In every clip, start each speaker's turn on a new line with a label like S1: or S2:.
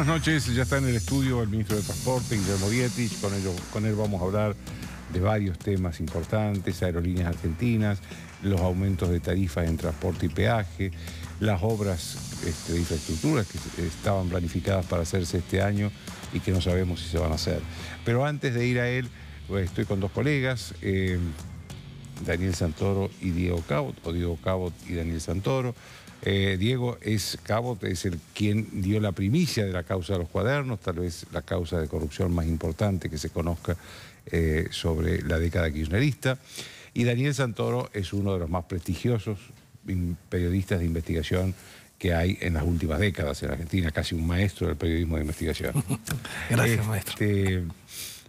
S1: Buenas noches, ya está en el estudio el ministro de Transporte, Guillermo Dietrich, con, con él vamos a hablar de varios temas importantes, aerolíneas argentinas, los aumentos de tarifas en transporte y peaje, las obras este, de infraestructuras que estaban planificadas para hacerse este año y que no sabemos si se van a hacer. Pero antes de ir a él, pues, estoy con dos colegas, eh, Daniel Santoro y Diego Cabot, o Diego Cabot y Daniel Santoro. Eh, Diego es Cabot, es el quien dio la primicia de la causa de los cuadernos, tal vez la causa de corrupción más importante que se conozca eh, sobre la década kirchnerista. Y Daniel Santoro es uno de los más prestigiosos periodistas de investigación que hay en las últimas décadas en Argentina, casi un maestro del periodismo de investigación. Gracias, este, maestro.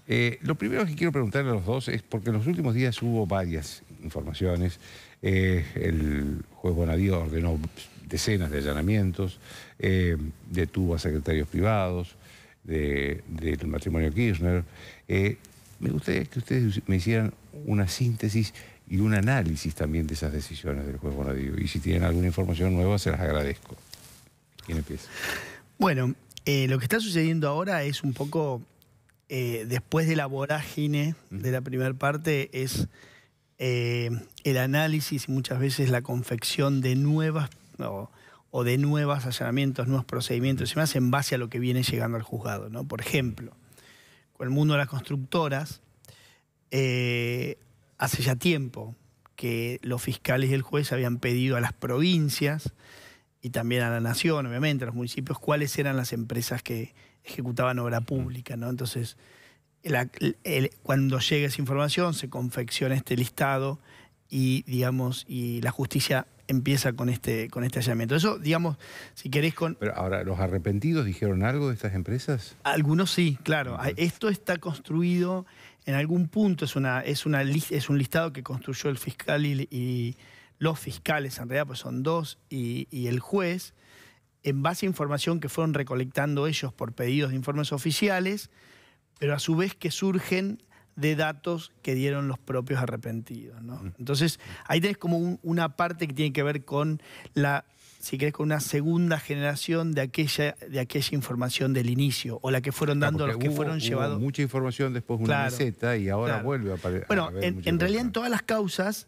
S1: Eh, lo primero que quiero preguntarle a los dos es, porque en los últimos días hubo varias informaciones eh, el juez Bonadío ordenó decenas de allanamientos, eh, detuvo a secretarios privados del matrimonio Kirchner. Eh, me gustaría que ustedes me hicieran una síntesis y un análisis también de esas decisiones del juez Bonadío. Y si tienen alguna información nueva, se las agradezco. ¿Quién empieza?
S2: Bueno, lo que está sucediendo ahora es un poco, después de la vorágine de la primera parte, es eh, el análisis y muchas veces la confección de nuevas o, de nuevos allanamientos, nuevos procedimientos y más en base a lo que viene llegando al juzgado. ¿no? Por ejemplo, con el mundo de las constructoras, eh, hace ya tiempo que los fiscales y el juez habían pedido a las provincias y también a la nación, obviamente, a los municipios, cuáles eran las empresas que ejecutaban obra pública. ¿no? Entonces, cuando llega esa información se confecciona este listado y, digamos, y la justicia empieza con este, con este hallamiento. Eso, digamos, si queréis Pero ahora, ¿los arrepentidos dijeron algo de estas empresas? Algunos sí, claro. Esto está construido en algún punto, es, es, una, es un listado que construyó el fiscal y, los fiscales, en realidad, pues son dos, y, y el juez, en base a información que fueron recolectando ellos por pedidos de informes oficiales, pero a su vez que surgen de datos que dieron los propios arrepentidos. ¿no? Mm. Entonces, ahí tenés como una parte que tiene que ver con la, si querés, con una segunda generación de aquella, de aquella información del inicio, o la que fueron ah, dando los que fueron llevados.
S1: Mucha información, después una receta y ahora vuelve a aparecer. Bueno, en,
S2: realidad en todas las causas,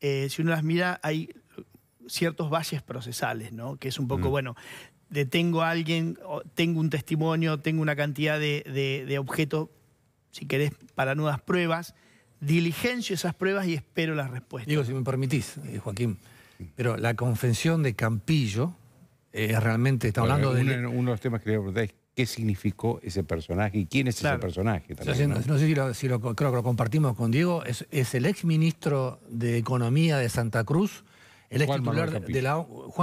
S2: eh, si uno las mira, hay ciertos valles procesales, ¿no? Que es un poco, mm. bueno, detengo a alguien, tengo un testimonio, tengo una cantidad de, de, objetos, si querés, para nuevas pruebas, diligencio esas pruebas y espero las respuestas. Diego, si me permitís, eh, Joaquín, pero la confesión de Campillo
S1: eh, realmente, está hablando de... Uno de los temas que le voy es qué significó ese personaje y quién es ese personaje. También, ¿no?
S3: sé si, lo, creo que lo compartimos con Diego, es, es el exministro de Economía de Santa Cruz, el de la Juan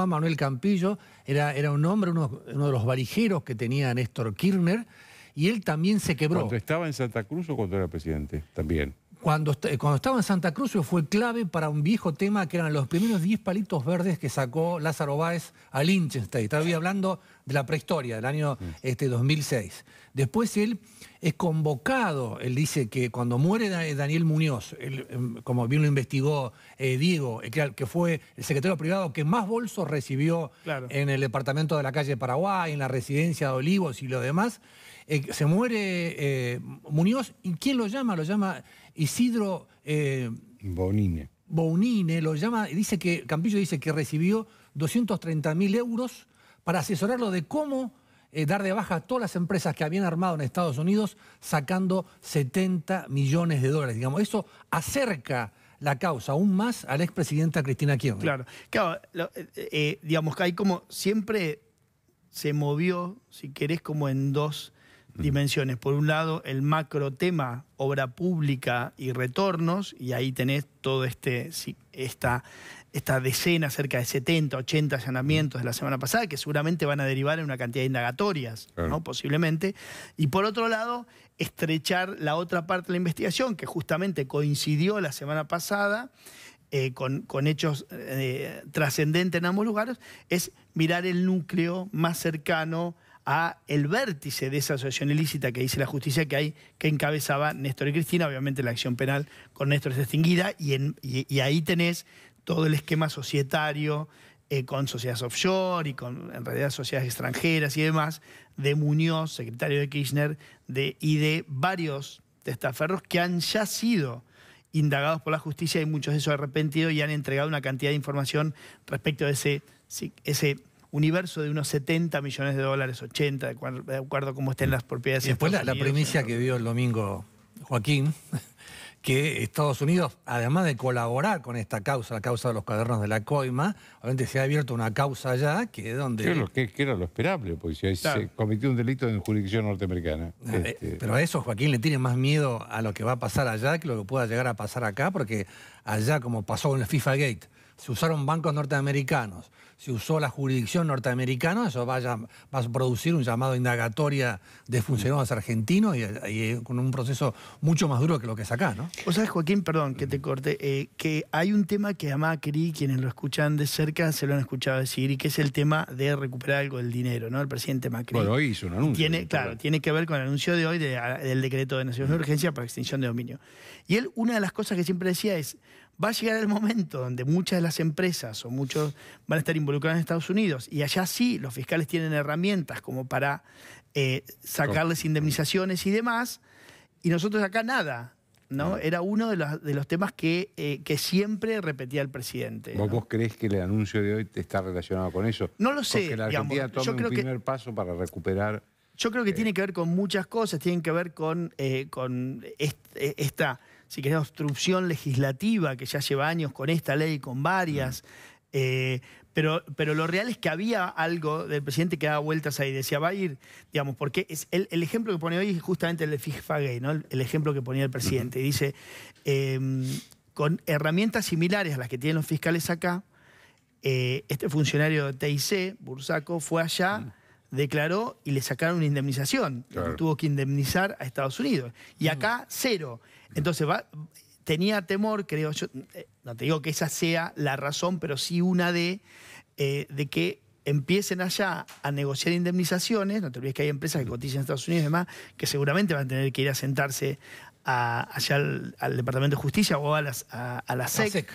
S3: Manuel Campillo era, era un hombre, uno, de los varijeros que tenía Néstor Kirchner, y él también se quebró. ¿Cuando
S1: estaba en Santa Cruz o cuando era presidente? También
S3: cuando, estaba en Santa Cruz fue clave para un viejo tema que eran los primeros 10 palitos verdes que sacó Lázaro Báez a Linchenstein, Estaba hablando de la prehistoria, del año este, 2006. Después él es convocado, él dice que cuando muere Daniel Muñoz, em, como bien lo investigó eh, Diego, eh, que fue el secretario privado que más bolsos recibió en el departamento de la calle Paraguay, en la residencia de Olivos y lo demás, eh, se muere eh, Muñoz, ¿y quién lo llama? Lo llama Isidro... Eh,
S1: Bonine.
S3: Bonine lo llama, dice que, Campillo dice que recibió 230 mil euros para asesorarlo de cómo dar de baja a todas las empresas que habían armado en Estados Unidos sacando 70 millones de dólares. Digamos, eso acerca
S2: la causa aún más a la expresidenta Cristina Kirchner. Claro, digamos que hay como siempre se movió, si querés, como en dos dimensiones. Por un lado, el macro tema, obra pública y retornos, y ahí tenés toda este, esta, esta decena, cerca de 70, 80 allanamientos de la semana pasada, que seguramente van a derivar en una cantidad de indagatorias, ¿no? posiblemente. Y por otro lado, estrechar la otra parte de la investigación, que justamente coincidió la semana pasada. Eh, con, hechos eh, trascendentes en ambos lugares, es mirar el núcleo más cercano a el vértice de esa asociación ilícita que dice la justicia que hay que encabezaba Néstor y Cristina, obviamente la acción penal con Néstor es extinguida y, ahí tenés todo el esquema societario eh, con sociedades offshore y con en realidad sociedades extranjeras y demás de Muñoz, secretario de Kirchner, de, y de varios testaferros que han ya sido indagados por la justicia y muchos de esos arrepentidos y han entregado una cantidad de información respecto de ese universo de unos 70 millones de dólares, 80, de acuerdo a cómo estén las propiedades. Y después la, primicia que vio el domingo Joaquín, que Estados Unidos, además de
S3: colaborar con esta causa, la causa de los cuadernos de la coima, obviamente se ha abierto una causa allá
S1: que es donde... que, era lo esperable, porque si se cometió un delito en jurisdicción norteamericana. Eh, este. Pero
S3: a eso Joaquín le tiene más miedo a lo que va a pasar allá que lo que pueda llegar a pasar acá, porque allá, como pasó en el FIFA Gate, se usaron bancos norteamericanos, se usó la jurisdicción norteamericana, eso va a, a producir un llamado indagatoria de funcionarios argentinos y, eh,
S2: con un proceso
S3: mucho más duro que lo que es acá, ¿no?
S2: O sabes, Joaquín, perdón que te corte, eh, que hay un tema que a Macri, quienes lo escuchan de cerca, se lo han escuchado decir, y que es el tema de recuperar algo del dinero, ¿no? El presidente Macri. Bueno, hoy hizo un anuncio. Tiene, claro, tiene que ver con el anuncio de hoy del decreto de nación de urgencia para extinción de dominio. Y él, una de las cosas que siempre decía es, va a llegar el momento donde muchas de las empresas o muchos van a estar involucrados en Estados Unidos y allá sí los fiscales tienen herramientas como para eh, sacarles indemnizaciones y demás, y nosotros acá nada. ¿no? Era uno de los, temas eh, que, siempre repetía el presidente. ¿Vos,
S1: crees que el anuncio de hoy está relacionado con eso? No lo sé. yo creo primer que... paso para recuperar
S2: yo creo que eh, tiene que ver con muchas cosas, tiene que ver con, con esta si querés, obstrucción legislativa, que ya lleva años con esta ley, con varias. Mm. Eh, pero, pero lo real es que había algo del presidente que daba vueltas ahí, decía, va a ir, digamos, porque es el, ejemplo que pone hoy es justamente el de FIFA Gay, ¿no? el, ejemplo que ponía el presidente. Dice, em, con herramientas similares a las que tienen los fiscales acá, eh, este funcionario de TIC, Bursaco, fue allá. Mm declaró y le sacaron una indemnización. Tuvo que indemnizar a Estados Unidos. Y acá, cero. Entonces, tenía temor, creo yo, eh, no te digo que esa sea la razón, pero sí una de, eh, de que empiecen allá a negociar indemnizaciones, no te olvides que hay empresas que cotizan en Estados Unidos y demás, que seguramente van a tener que ir a sentarse hacia al Departamento de Justicia o a, la SEC,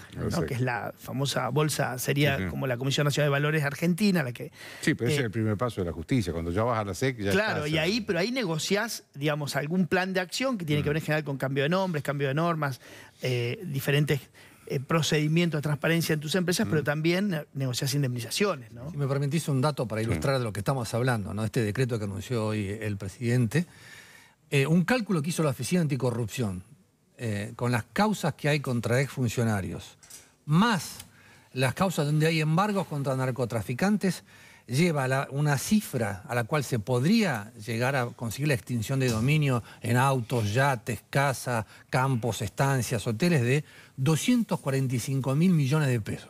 S2: que es la famosa bolsa, sería como la Comisión Nacional de Valores Argentina, la que... Sí,
S1: pero ese es eh, el primer paso de la justicia, cuando ya vas a la SEC Claro, y ahí,
S2: pero ahí negociás, digamos, algún plan de acción que tiene que ver en general con cambio de nombres, cambio de normas, eh, diferentes eh, procedimientos de transparencia en tus empresas, pero también negociás indemnizaciones. ¿no? Si me permitís un dato
S3: para ilustrar de lo que estamos hablando, ¿no? este decreto que anunció hoy el presidente, eh, un cálculo que hizo la Oficina Anticorrupción eh, con las causas que hay contra exfuncionarios, más las causas donde hay embargos contra narcotraficantes, lleva a una cifra a la cual se podría llegar a conseguir la extinción de dominio en autos, yates, casas, campos, estancias, hoteles de 245 mil millones de pesos.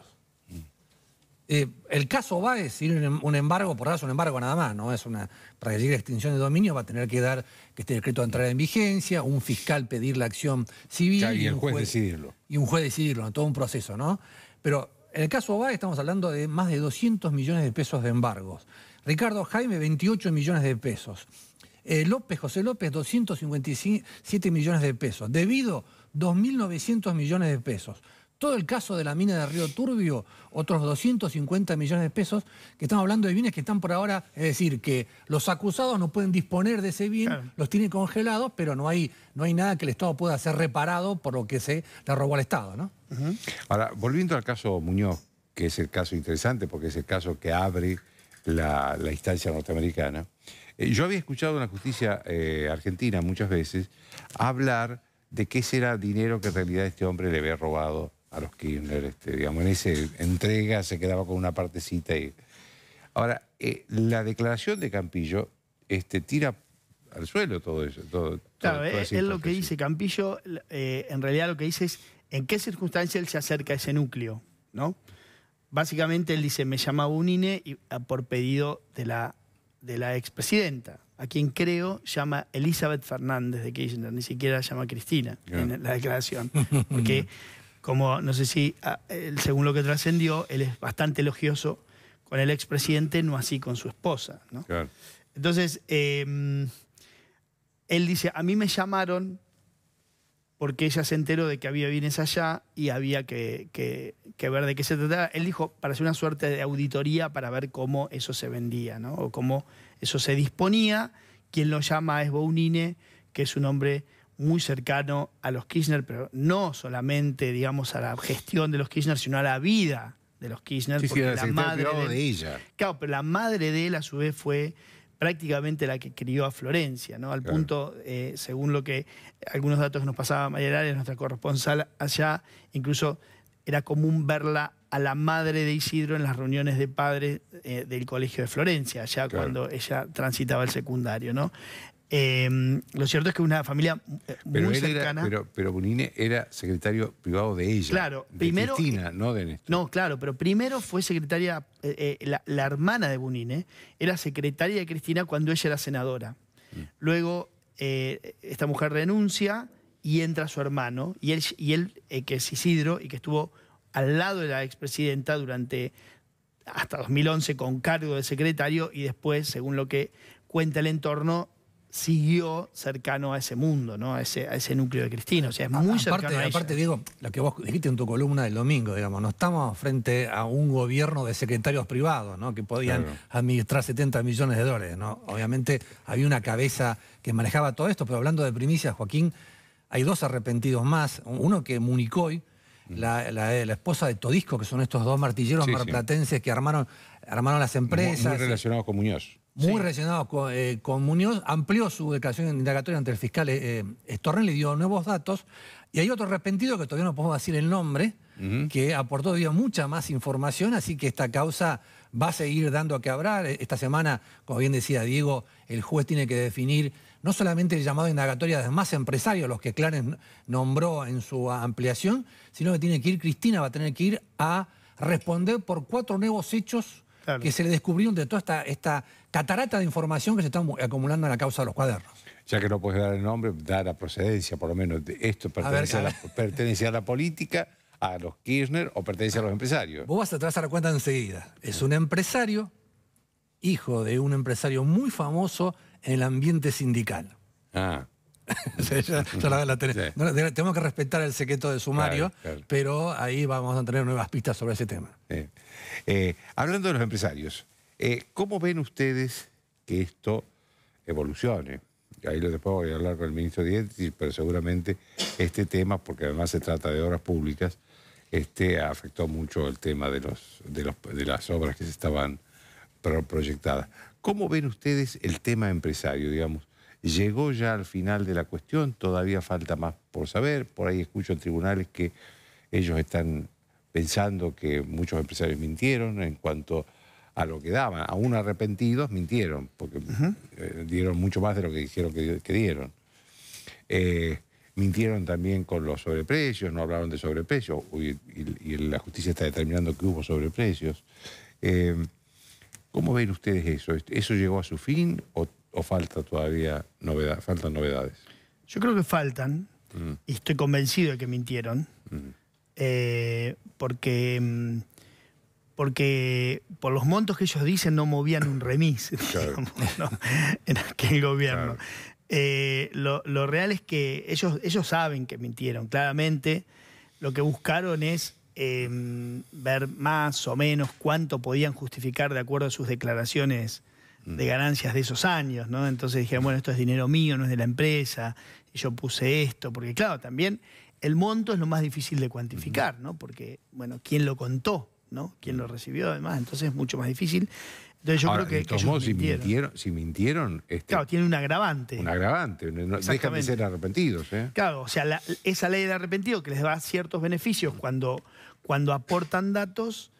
S3: Eh, el caso va a decir un em-, embargo, por es un embargo nada más, no es una. Para que extinción de dominio va a tener que dar que este decreto de entrar en vigencia, un fiscal pedir la acción civil. y, un juez, decidirlo. Y un juez decidirlo, todo un proceso, ¿no? Pero en el caso va estamos hablando de más de 200 millones de pesos de embargos. Ricardo Jaime, 28 millones de pesos. Eh, López, José López, 257 millones de pesos. Debido, 2.900 millones de pesos. Todo el caso de la mina de Río Turbio, otros 250 millones de pesos, que estamos hablando de bienes que están por ahora, es decir, que los acusados no pueden disponer de ese bien, los tienen congelados, pero no hay, no hay nada que el Estado pueda hacer reparado por lo que se le robó al Estado, ¿no?
S1: Ahora, volviendo al caso Muñoz, que es el caso interesante porque es el caso que abre la, instancia norteamericana, eh, yo había escuchado en la justicia eh, argentina muchas veces hablar de qué será dinero que en realidad este hombre le había robado a los Kirchner, este, digamos, en esa entrega se quedaba con una partecita. Y... Ahora, eh, la declaración de Campillo este, tira al suelo todo eso.
S2: claro, es, lo que dice Campillo, eh, en realidad lo que dice es en qué circunstancia él se acerca a ese núcleo, ¿no? Básicamente él dice, me llama Unine ah, por pedido de la, de la expresidenta, a quien creo llama Elizabeth Fernández de Kirchner, ni siquiera llama Cristina en la declaración. Porque como no sé si, ah, según lo que trascendió, él es bastante elogioso con el expresidente, no así con su esposa. Entonces, em, él dice, a mí me llamaron porque ella se enteró de que había bienes allá y había que, ver de qué se trataba. Él dijo, para hacer una suerte de auditoría para ver cómo eso se vendía, ¿no? o cómo eso se disponía. Quien lo llama es Bounine, que es un hombre muy cercano a los Kirchner, pero no solamente, digamos, a la gestión de los Kirchner, sino a la vida de los Kirchner. porque la madre de, ella. Claro, pero la madre de él a su vez fue prácticamente la que crió a Florencia, ¿no? Al punto, eh, según lo que algunos datos que nos pasaba María nuestra corresponsal allá, incluso era común verla a la madre de Isidro en las reuniones de padres eh, del Colegio de Florencia, allá cuando ella transitaba el secundario, ¿no? Em, lo cierto es que una familia eh, muy cercana. pero,
S1: pero Bunine era secretario privado de ella. Claro, de Cristina, no de Néstor.
S2: No, claro, pero primero fue secretaria. Eh, eh, la, hermana de Bunine era secretaria de Cristina cuando ella era senadora. Mm. Luego, esta mujer renuncia y entra su hermano, y él, y él que es Isidro y que estuvo al lado de la expresidenta durante hasta 2011 con cargo de secretario y después, según lo que cuenta el entorno, siguió cercano a ese mundo, ¿no? a, ese, a ese núcleo de Cristina. O sea, es muy cercano Aparte,
S3: Diego, lo que vos dijiste en tu columna del domingo, digamos, no estamos frente a un gobierno de secretarios privados, ¿no? Que podían administrar 70 millones de dólares, Obviamente había una cabeza que manejaba todo esto, pero hablando de primicias, Joaquín, hay dos arrepentidos más. Uno que Municoy, mm. la, esposa de Todisco, que son estos dos martilleros marplatenses que armaron, armaron las empresas. muy relacionados con Muñoz muy relacionado eh, con, Muñoz, amplió su declaración indagatoria ante el fiscal eh, Estornel eh, dio nuevos datos. Y hay otro arrepentido, que todavía no podemos decir el nombre, que aportó todavía mucha más información, así que esta causa va a seguir dando a que hablar. Eh, esta semana, como bien decía Diego, el juez tiene que definir no solamente el llamado indagatoria de más empresarios, los que Clarence nombró en su ampliación, sino que tiene que ir, Cristina va a tener que ir a responder por cuatro nuevos hechos que se le descubrieron de toda esta, esta catarata de información que se está acumulando en la causa de los cuadernos.
S1: Ya que no puedes dar el nombre, da la procedencia, por lo menos. De esto pertenece a, la, política, a los Kirchner o pertenece a los empresarios.
S3: Vos vas a trazar la cuenta enseguida. Es un empresario, hijo de un empresario muy famoso en el ambiente sindical. Ah tenemos que respetar el secreto de sumario, pero ahí vamos a tener nuevas pistas sobre ese tema.
S1: Eh, hablando de los empresarios, eh, ¿cómo ven ustedes que esto evolucione? Ahí lo después voy a hablar con el ministro Díez pero seguramente este tema, porque además se trata de obras públicas, este afectó mucho el tema de, los, de, de las obras que se estaban proyectadas. ¿Cómo ven ustedes el tema empresario, digamos? llegó ya al final de la cuestión, todavía falta más por saber, por ahí escucho en tribunales que ellos están pensando que muchos empresarios mintieron en cuanto a lo que daban, aún arrepentidos mintieron, porque eh, dieron mucho más de lo que dijeron que, dieron. Eh, mintieron también con los sobreprecios, no hablaron de sobreprecios, y, la justicia está determinando que hubo sobreprecios. Eh, ¿Cómo ven ustedes eso? ¿Eso llegó a su fin o o falta todavía novedad, faltan novedades?
S2: Yo creo que faltan, mm. y estoy convencido de que mintieron, mm. eh, porque, mm, porque por los montos que ellos dicen no movían un remis en aquel gobierno. Eh, lo, real es que ellos, ellos saben que mintieron, claramente lo que buscaron es em, ver más o menos cuánto podían justificar de acuerdo a sus declaraciones de ganancias de esos años, ¿no? Entonces dijeron, bueno, esto es dinero mío, no es de la empresa, y yo puse esto, porque claro, también el monto es lo más difícil de cuantificar, ¿no? Porque, bueno, ¿quién lo contó? ¿no? ¿Quién lo recibió además? Entonces es mucho más difícil. Entonces yo creo que, si mintieron. si mintieron este, claro, tiene un agravante. Un agravante, dejan de ser
S1: arrepentidos. ¿eh?
S2: Claro, o sea, esa ley de arrepentido que les da ciertos beneficios cuando, cuando aportan datos,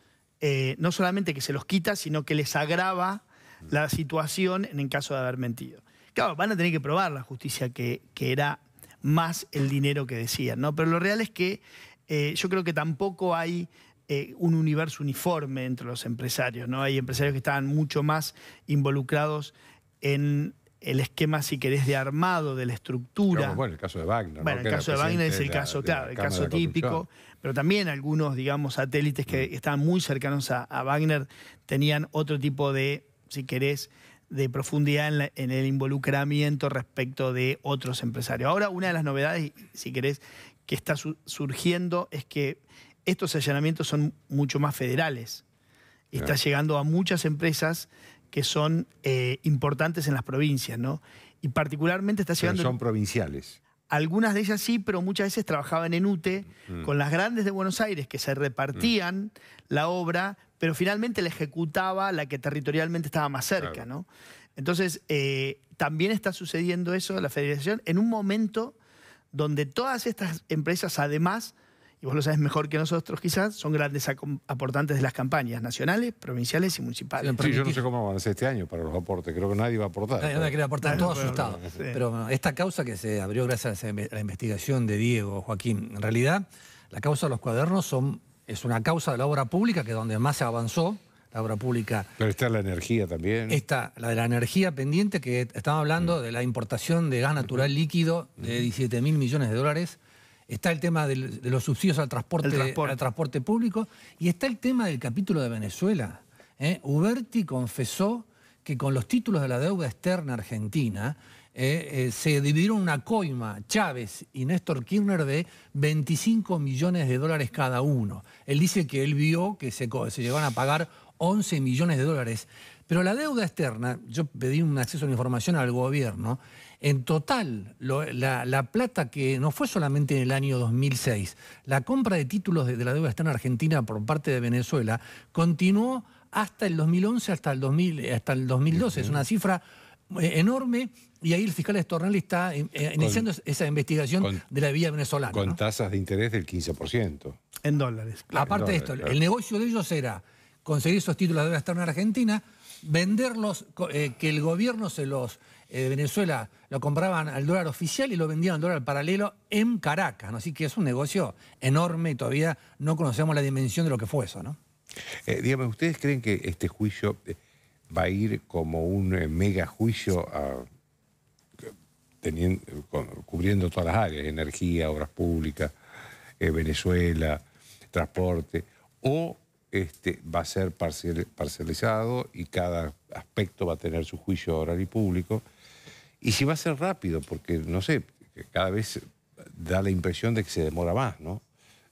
S2: eh, no solamente que se los quita, sino que les agrava la situación en el caso de haber mentido. Claro, van a tener que probar la justicia que, era más el dinero que decían, ¿no? Pero lo real es que eh, yo creo que tampoco hay eh, un universo uniforme entre los empresarios, ¿no? Hay empresarios que estaban mucho más involucrados en el esquema, si querés, de armado, de la estructura. bueno,
S1: el caso de Wagner. Bueno, el caso de Wagner es el caso, claro, el caso típico,
S2: pero también algunos, digamos, satélites que mm. estaban muy cercanos a Wagner tenían otro tipo de si querés, de profundidad en, el involucramiento respecto de otros empresarios. Ahora, una de las novedades, si querés, que está surgiendo es que estos allanamientos son mucho más federales. está llegando a muchas empresas que son eh, importantes en las provincias, ¿no? Y particularmente está llegando... son provinciales. Algunas de ellas sí, pero muchas veces trabajaban en UTE mm. con las grandes de Buenos Aires que se repartían mm. la obra, pero finalmente la ejecutaba la que territorialmente estaba más cerca, ¿no? Entonces, eh, también está sucediendo eso, la federalización, en un momento donde todas estas empresas, además, y vos lo sabes mejor que nosotros quizás, son grandes aportantes de las campañas nacionales, provinciales y municipales. Sí, yo no sé
S1: cómo van este año para los aportes, creo que nadie va a aportar. Nadie va a aportar, todo asustado.
S2: Pero esta causa
S3: que se abrió gracias a la investigación de Diego, Joaquín, en realidad la causa de los cuadernos son es una causa de la obra pública que es donde más se avanzó, la obra pública.
S1: Pero está la energía también.
S3: Está la de la energía pendiente, que estamos hablando mm. de la importación de gas natural líquido de 17 mil millones de dólares. Está el tema de los subsidios al transporte, al transporte público. Y está el tema del capítulo de Venezuela. ¿Eh? confesó que con los títulos de la deuda externa argentina eh, eh, se dividieron una coima, Chávez y Néstor Kirchner, de 25 millones de dólares cada uno. Él dice que él vio que se, se a pagar 11 millones de dólares. Pero la deuda externa, yo pedí un acceso a la información al gobierno, en total, la, plata que no fue solamente en el año 2006, la compra de títulos de, la deuda externa argentina por parte de Venezuela continuó hasta el 2011, hasta el, 2000, hasta el 2012. Es una cifra eh, enorme y ahí el fiscal Estornelli está eh, eh, iniciando esa investigación
S1: de la vía venezolana. Con tasas de interés del 15%.
S2: En dólares.
S3: Aparte de esto, el negocio de ellos era conseguir esos títulos de deuda externa argentina, venderlos, que el gobierno se los de Venezuela lo compraban al dólar oficial y lo vendían al dólar paralelo en Caracas. Así que es un negocio enorme y todavía no conocemos la dimensión de lo que fue eso. ¿no?
S1: dígame, ¿ustedes creen que este juicio va a ir como un eh, mega juicio cubriendo todas las áreas, energía, obras públicas, eh, Venezuela, transporte, o este, va a ser parcializado y cada aspecto va a tener su juicio oral y público. Y si va a ser rápido, porque no sé, cada vez da la impresión de que se demora más, ¿no?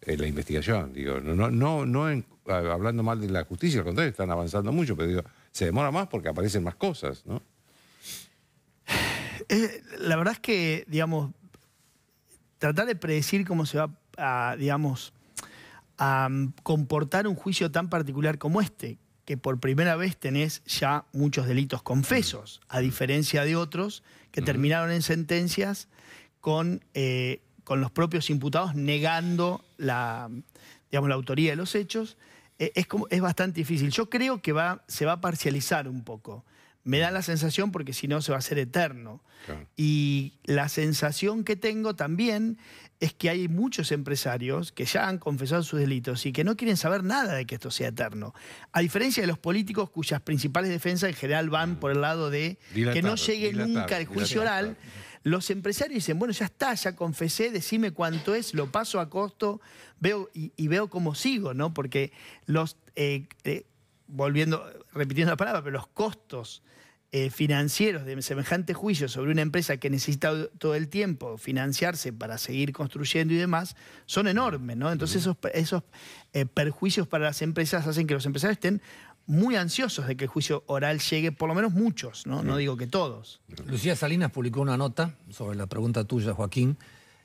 S1: En eh, la investigación, digo, no, no, no hablando mal de la justicia, al contrario, están avanzando mucho, pero digo, se demora más porque aparecen más cosas,
S2: ¿no? Eh, la verdad es que, digamos, tratar de predecir cómo se va a, digamos, a mm, comportar un juicio tan particular como este, que por primera vez tenés ya muchos delitos confesos, a diferencia de otros que terminaron en sentencias eh, con, los propios imputados negando la, digamos, la autoría de los hechos. E, es, como, es bastante difícil. Yo creo que va, se va a parcializar un poco. Me da la sensación porque si no se va a hacer eterno. Y la sensación que tengo también es que hay muchos empresarios que ya han confesado sus delitos y que no quieren saber nada de que esto sea eterno. A diferencia de los políticos cuyas principales defensas en general van mm. por el lado de que no llegue nunca el juicio oral los empresarios dicen, bueno, ya está, ya confesé, decime cuánto es, lo paso a costo veo, y, veo cómo sigo, ¿no? Porque los, eh, eh, volviendo, repitiendo la palabra, pero los costos eh, financieros de semejante juicio sobre una empresa que necesita todo el tiempo financiarse para seguir construyendo y demás, son enormes, ¿no? Entonces esos, esos perjuicios para las empresas hacen que los empresarios estén muy ansiosos de que el juicio oral llegue, por lo menos muchos, ¿no? No digo que todos.
S3: Lucía Salinas publicó una nota sobre la pregunta tuya, Joaquín,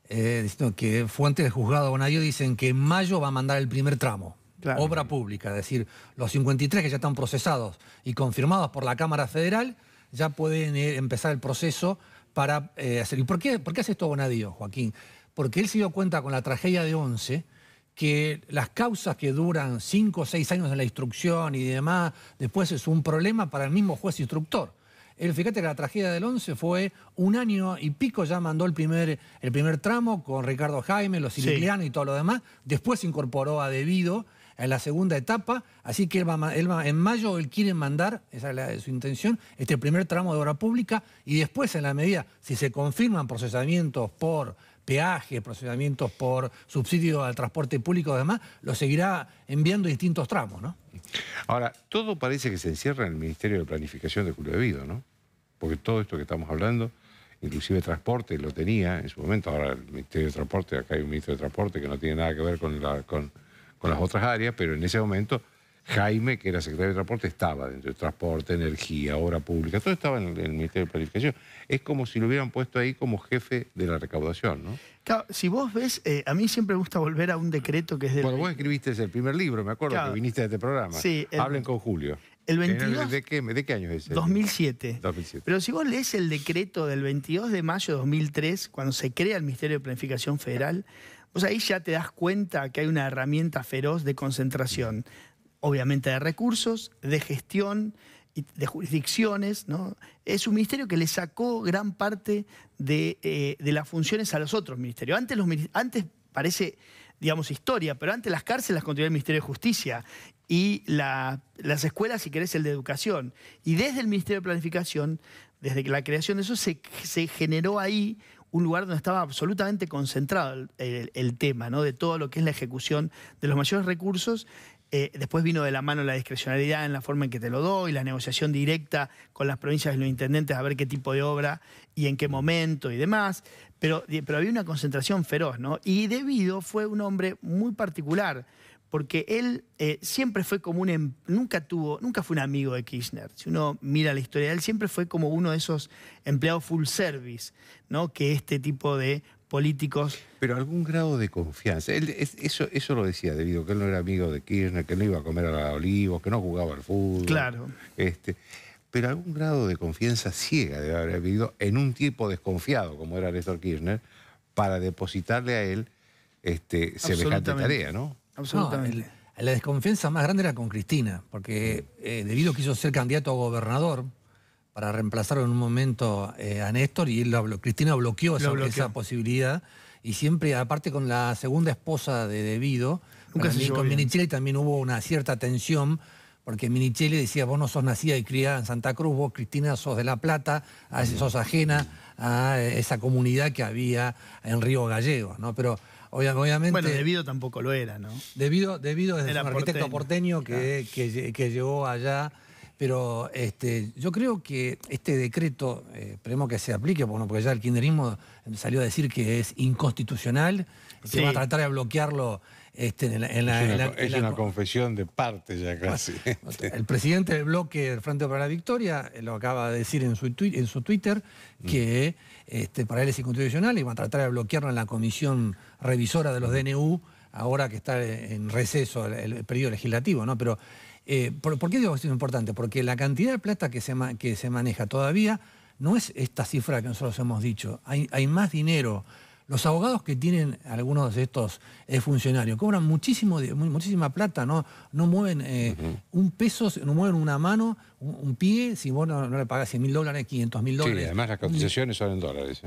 S3: eh, diciendo que fuentes del juzgado Bonadío dicen que en mayo va a mandar el primer tramo. Obra pública, es decir, los 53 que ya están procesados y confirmados por la Cámara Federal ya pueden eh, empezar el proceso para eh, hacer. ¿Y por qué, por qué hace esto Bonadío, Joaquín? Porque él se dio cuenta con la tragedia de 11 que las causas que duran cinco o seis años en la instrucción y demás, después es un problema para el mismo juez instructor. El, fíjate que la tragedia del 11 fue un año y pico ya mandó el primer, el primer tramo con Ricardo Jaime, los siliclianos y todo lo demás. Después se incorporó a Debido en la segunda etapa. Así que él va, él en mayo él quiere mandar, esa es su intención, este primer tramo de obra pública y después en la medida, si se confirman procesamientos por Peaje, procedimientos por subsidio al transporte público, y además, lo seguirá enviando distintos tramos, ¿no?
S1: Ahora, todo parece que se encierra en el Ministerio de Planificación de Julio de ¿no? Porque todo esto que estamos hablando, inclusive transporte lo tenía en su momento, ahora el Ministerio de Transporte, acá hay un ministro de Transporte que no tiene nada que ver con las otras áreas, pero en ese momento Jaime, que era secretario de Transporte, estaba dentro de Transporte, Energía, Obra Pública, todo estaba en el, Ministerio de Planificación. Es como si lo hubieran puesto ahí como jefe de la recaudación, ¿no?
S2: Claro, si vos ves, eh, a mí siempre me gusta volver a un decreto que es de... Bueno, vos escribiste el primer
S1: libro, me acuerdo, que viniste de este programa. Sí. Hablen con Julio. ¿De qué,
S2: año es ese? 2007. Pero si vos lees el decreto del 22 de mayo de 2003, cuando se crea el Ministerio de Planificación Federal, vos ahí ya te das cuenta que hay una herramienta feroz de concentración obviamente de recursos, de gestión, de jurisdicciones, ¿no? Es un ministerio que le sacó gran parte de, eh, las funciones a los otros ministerios. Antes, los, antes parece, digamos, historia, pero antes las cárceles las el Ministerio de Justicia y la, las escuelas, si querés, el de Educación. Y desde el Ministerio de Planificación, desde la creación de eso, se, generó ahí un lugar donde estaba absolutamente concentrado el, el tema, ¿no? De todo lo que es la ejecución de los mayores recursos eh, después vino de la mano la discrecionalidad en la forma en que te lo doy, la negociación directa con las provincias y los intendentes a ver qué tipo de obra y en qué momento y demás. Pero, pero había una concentración feroz, ¿no? Y Debido fue un hombre muy particular, porque él eh, siempre fue como un... Em, nunca tuvo, nunca fue un amigo de Kirchner. Si uno mira la historia de él, siempre fue como uno de esos empleados full service, ¿no? Que este tipo de pero algún grado de confianza.
S1: eso, eso lo decía debido que él no era amigo de Kirchner, que no iba a comer a la Olivos, que no jugaba al fútbol. Claro. Este, pero algún grado de confianza ciega debe haber habido en un tipo desconfiado como era Néstor Kirchner para depositarle a él este, semejante tarea, ¿no?
S2: Absolutamente.
S3: la desconfianza más grande era con Cristina,
S1: porque eh,
S3: debido a que quiso ser
S1: candidato a gobernador,
S3: para reemplazar en un momento eh, a Néstor y él Cristina bloqueó, esa, posibilidad. Y siempre, aparte con la segunda esposa de Debido con Minichelli también hubo una cierta tensión, porque Minichelli decía, vos no sos nacida y criada en Santa Cruz, vos Cristina sos de La Plata, sos ajena a eh, esa comunidad que había en Río Gallegos, ¿no? Pero obviamente... Bueno, debido tampoco lo era, ¿no? Debido, debido es un arquitecto porteño, que, que, que llegó allá pero este, yo creo que este decreto, eh, esperemos que se aplique, bueno, porque ya el kinderismo salió a decir que es inconstitucional, que va a tratar de bloquearlo este, en la, es una,
S1: confesión de parte ya casi. El presidente
S3: del bloque del Frente para la Victoria eh, lo acaba de decir en su, en su Twitter mm. que este, para él es inconstitucional y va a tratar de bloquearlo en la comisión revisora de los DNU ahora que está en receso el, periodo legislativo, ¿no? Pero eh, ¿por, qué digo que es importante? Porque la cantidad de plata que se, que se maneja todavía no es esta cifra que nosotros hemos dicho. Hay, más dinero. Los abogados que tienen algunos de estos eh, funcionarios cobran muchísimo, muchísima plata, no, no mueven eh, un peso, no mueven una mano, un, pie, si vos no, le pagas 100 mil dólares, 500 mil dólares. Sí, además
S1: las cotizaciones son en dólares.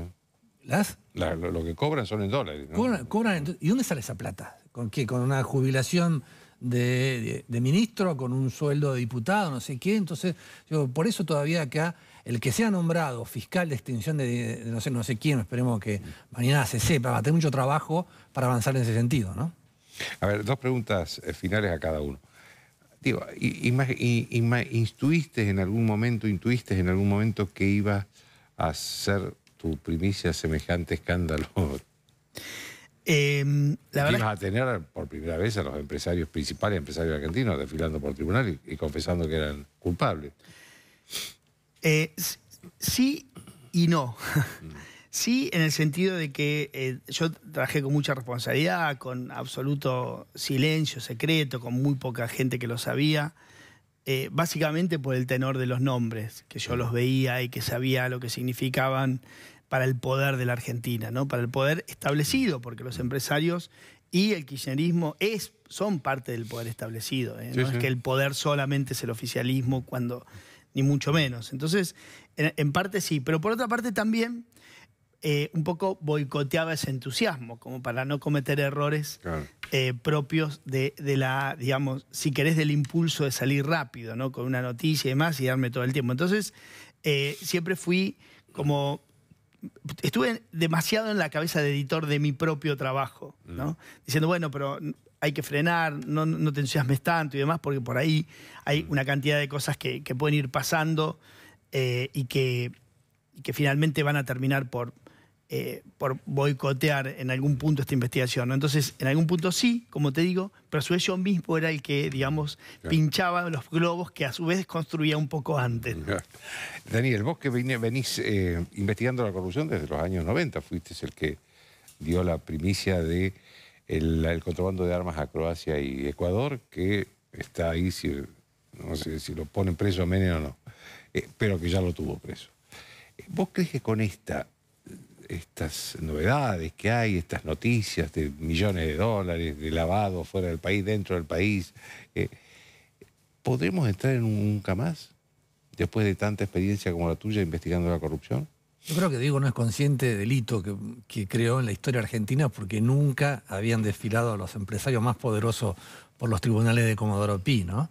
S1: ¿Las? lo, que cobran son en dólares.
S3: ¿Y dónde sale esa plata? ¿Con qué? ¿Con una jubilación de, ministro con un sueldo de diputado, no sé qué. Entonces, yo, por eso todavía acá el que sea nombrado fiscal de extinción de, no, sé, no sé quién, esperemos que mañana se sepa, va a tener mucho trabajo para avanzar en ese sentido, ¿no?
S1: A ver, dos preguntas eh, finales a cada uno. Digo, intuiste en algún momento, intuiste en algún momento que iba a ser tu primicia semejante escándalo eh, la a tener por primera vez a los empresarios principales, empresarios argentinos, desfilando por tribunal y, confesando que eran culpables.
S2: Eh, sí y no. Mm. sí, en el sentido de que eh, yo trabajé con mucha responsabilidad, con absoluto silencio, secreto, con muy poca gente que lo sabía. Eh, básicamente por el tenor de los nombres, que yo mm. los veía y que sabía lo que significaban para el poder de la Argentina, ¿no? para el poder establecido, porque los empresarios y el kirchnerismo es, son parte del poder establecido. ¿eh? no es que el poder solamente es el oficialismo cuando ni mucho menos. Entonces, en, parte sí, pero por otra parte también eh, un poco boicoteaba ese entusiasmo, como para no cometer errores eh, propios de, la, digamos, si querés, del impulso de salir rápido, ¿no? Con una noticia y demás y darme todo el tiempo. Entonces, siempre fui como estuve demasiado en la cabeza de editor de mi propio trabajo, mm. ¿no? Diciendo, bueno, pero hay que frenar, no, te entusiasmes tanto y demás, porque por ahí hay mm. una cantidad de cosas que, pueden ir pasando eh, y, que, y, que, finalmente van a terminar por, eh, por boicotear en algún punto esta investigación. Entonces, en algún punto sí, como te digo, pero su yo mismo era el que, digamos, pinchaba los globos que a su vez construía un poco antes.
S1: Daniel, vos que venís eh, investigando la corrupción desde los años 90, fuiste el que dio la primicia de el, contrabando de armas a Croacia y Ecuador, que está ahí, si, no sé si lo ponen preso a Menem o no, eh, pero que ya lo tuvo preso. ¿Vos crees que con esta estas novedades que hay, estas noticias de millones de dólares, de lavado fuera del país, dentro del país. Eh, ¿Podremos entrar en un nunca más después de tanta experiencia como la tuya investigando la corrupción?
S3: Yo creo que Diego no es consciente del delito que, creó en la historia argentina porque nunca habían desfilado a los empresarios más poderosos por los tribunales de Comodoro Pi, ¿no?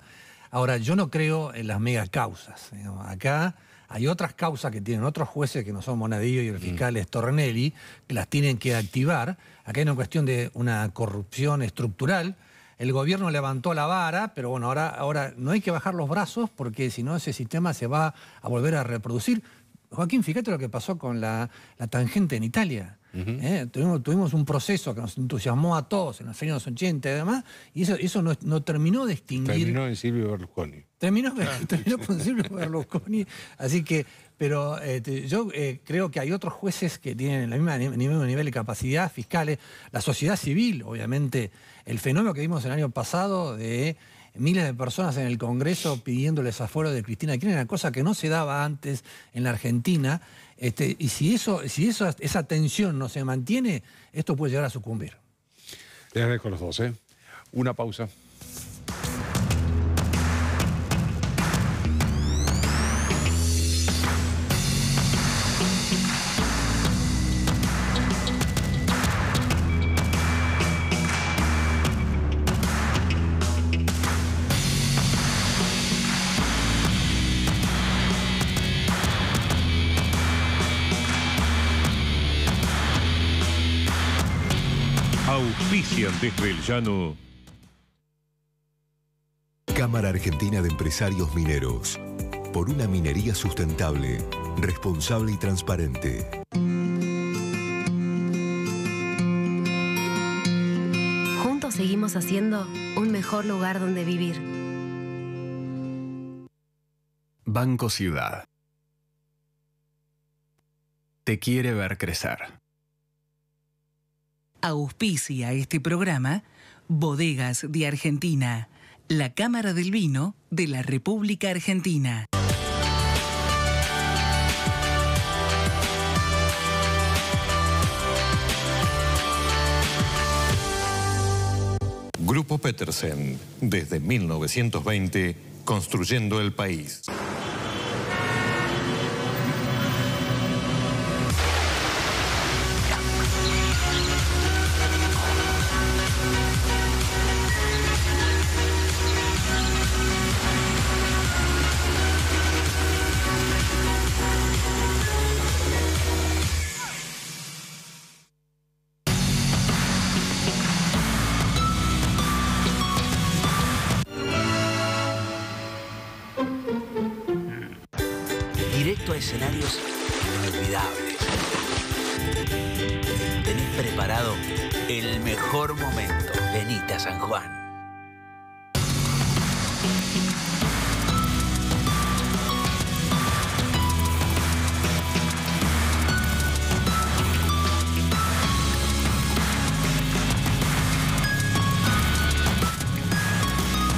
S3: Ahora, yo no creo en las mega causas. Acá hay otras causas que tienen otros jueces que no son Monadillo y el mm. fiscal es que las tienen que activar. Acá hay una cuestión de una corrupción estructural. El gobierno levantó la vara, pero bueno, ahora, ahora no hay que bajar los brazos porque si no ese sistema se va a volver a reproducir. Joaquín, fíjate lo que pasó con la, la tangente en Italia. ¿Eh? tuvimos, un proceso que nos entusiasmó a todos en los años 80 y demás, y eso, eso no, terminó de extinguir. Terminó en Silvio Berlusconi. Terminó, terminó con Silvio Berlusconi. Así que, pero este, yo eh, creo que hay otros jueces que tienen el mismo nivel, de capacidad, fiscales, la sociedad civil, obviamente, el fenómeno que vimos el año pasado de miles de personas en el Congreso pidiéndoles afuera de Cristina Kirchner, una cosa que no se daba antes en la Argentina. Este, y si, eso, si eso, esa tensión no se mantiene, esto puede llegar a sucumbir.
S1: Les a los dos, ¿eh? Una pausa. del Cámara Argentina de Empresarios Mineros. Por una minería sustentable, responsable y transparente.
S4: Juntos seguimos haciendo un mejor lugar donde vivir.
S5: Banco Ciudad. Te quiere ver crecer.
S2: Auspicia este programa Bodegas de Argentina, la Cámara del Vino de la República Argentina.
S1: Grupo Petersen, desde 1920, construyendo el país.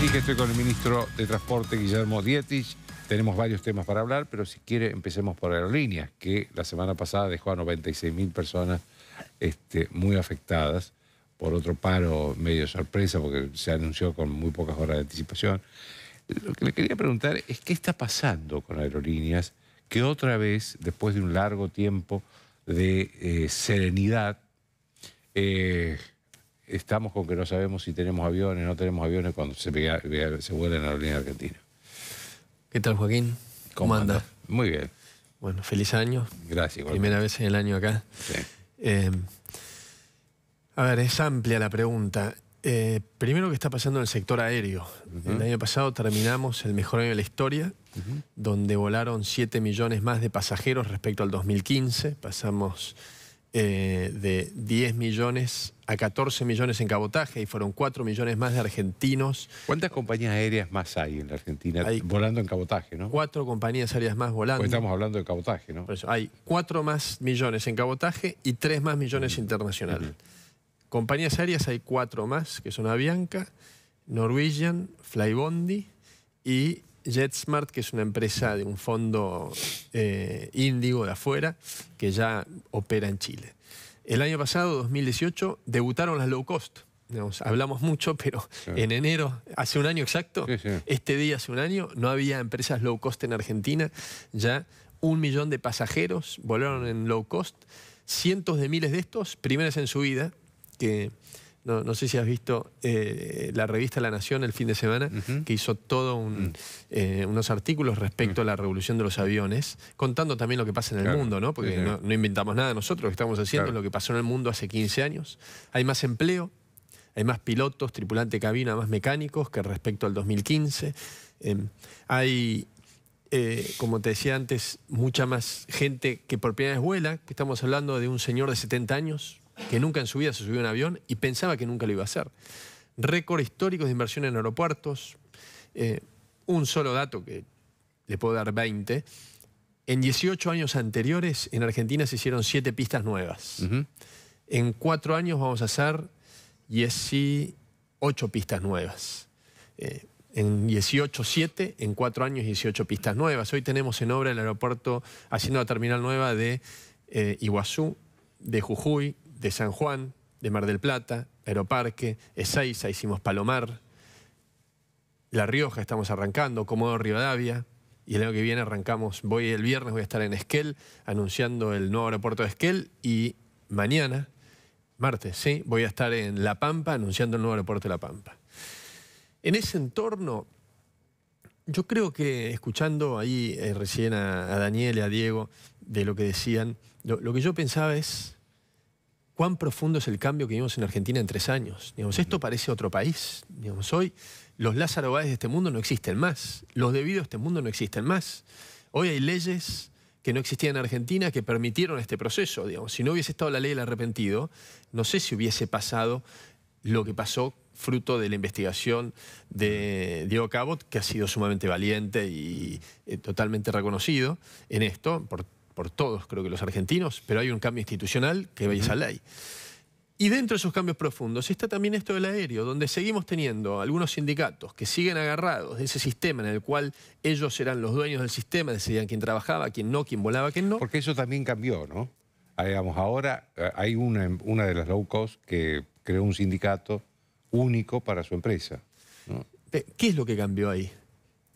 S1: Dije, estoy con el ministro de Transporte, Guillermo Dietich. Tenemos varios temas para hablar, pero si quiere empecemos por Aerolíneas, que la semana pasada dejó a 96 mil personas este, muy afectadas por otro paro medio sorpresa, porque se anunció con muy pocas horas de anticipación. Lo que le quería preguntar es qué está pasando con aerolíneas que otra vez, después de un largo tiempo de eh, serenidad, eh, estamos con que no sabemos si tenemos aviones, no tenemos aviones cuando se, se vuela en aerolínea argentina. ¿Qué tal, Joaquín? ¿Cómo, anda?
S5: Muy bien. Bueno, feliz año. Gracias. Igualmente. Primera vez en el año acá. Eh, a ver, es amplia la pregunta. Eh, primero que está pasando en el sector aéreo. El año pasado terminamos el mejor año de la historia, donde volaron 7 millones más de pasajeros respecto al 2015. Pasamos eh, de 10 millones a 14 millones en cabotaje y fueron 4 millones más de argentinos.
S1: ¿Cuántas compañías aéreas más hay en la Argentina volando en cabotaje? ¿no?
S5: Cuatro compañías aéreas más volando. estamos hablando de cabotaje, ¿no? Por hay 4 más millones en cabotaje y 3 más millones internacional. internacionales. Compañías aéreas hay cuatro más, que son Avianca, Norwegian, Flybondi y JetSmart, que es una empresa de un fondo eh, índigo de afuera que ya opera en Chile. El año pasado, 2018, debutaron las low cost. hablamos mucho, pero en enero, hace un año exacto, este día hace un año, no había empresas low cost en Argentina. Ya un millón de pasajeros volaron en low cost. Cientos de miles de estos, primeras en su vida, que no, sé si has visto eh, la revista La Nación el fin de semana, que hizo todos mm. eh, unos artículos respecto a la revolución de los aviones, contando también lo que pasa en el mundo, ¿no? Porque no, inventamos nada nosotros, lo que estamos haciendo es lo que pasó en el mundo hace 15 años. Hay más empleo, hay más pilotos, tripulante cabina, más mecánicos que respecto al 2015. Eh, hay como te decía antes, mucha más gente que por primera vez vuela, que estamos hablando de un señor de 70 años, que nunca en su vida se subió a un avión y pensaba que nunca lo iba a hacer. Récord histórico de inversión en aeropuertos. Eh, un solo dato que le puedo dar 20. En 18 años anteriores en Argentina se hicieron 7 pistas nuevas. En 4 años vamos a hacer 18 pistas nuevas. Eh, en 18, 7, en 4 años 18 pistas nuevas. Hoy tenemos en obra el aeropuerto haciendo la terminal nueva de eh, Iguazú, de Jujuy, de San Juan, de Mar del Plata, Aeroparque, Ezeiza, hicimos Palomar, La Rioja estamos arrancando, Comodo Rivadavia, y el año que viene arrancamos, voy el viernes, voy a estar en Esquel anunciando el nuevo aeropuerto de Esquel y mañana, martes, sí, voy a estar en La Pampa anunciando el nuevo aeropuerto de La Pampa. En ese entorno, yo creo que escuchando ahí eh, recién a, Daniel y a Diego de lo que decían, lo que yo pensaba es cuán profundo es el cambio que vimos en Argentina en tres años. Digamos, esto parece otro país. Digamos, hoy los Lázaro Báez de este mundo no existen más. Los debidos de este mundo no existen más. Hoy hay leyes que no existían en Argentina que permitieron este proceso. Digamos. Si no hubiese estado la ley del arrepentido, no sé si hubiese pasado lo que pasó fruto de la investigación de Diego Cabot, que ha sido sumamente valiente y eh, totalmente reconocido en esto, por todos, creo que los argentinos, pero hay un cambio institucional que veis a ley. Y dentro de esos cambios profundos está también esto del aéreo, donde seguimos teniendo algunos sindicatos que siguen agarrados de ese sistema en el cual ellos eran los dueños del sistema, decidían quién trabajaba, quién no, quién volaba, quién no. Porque eso también cambió, ¿no?
S1: Ah, ahora eh, hay una, una de las low cost que creó un sindicato único para su empresa. ¿Qué es lo que cambió ahí?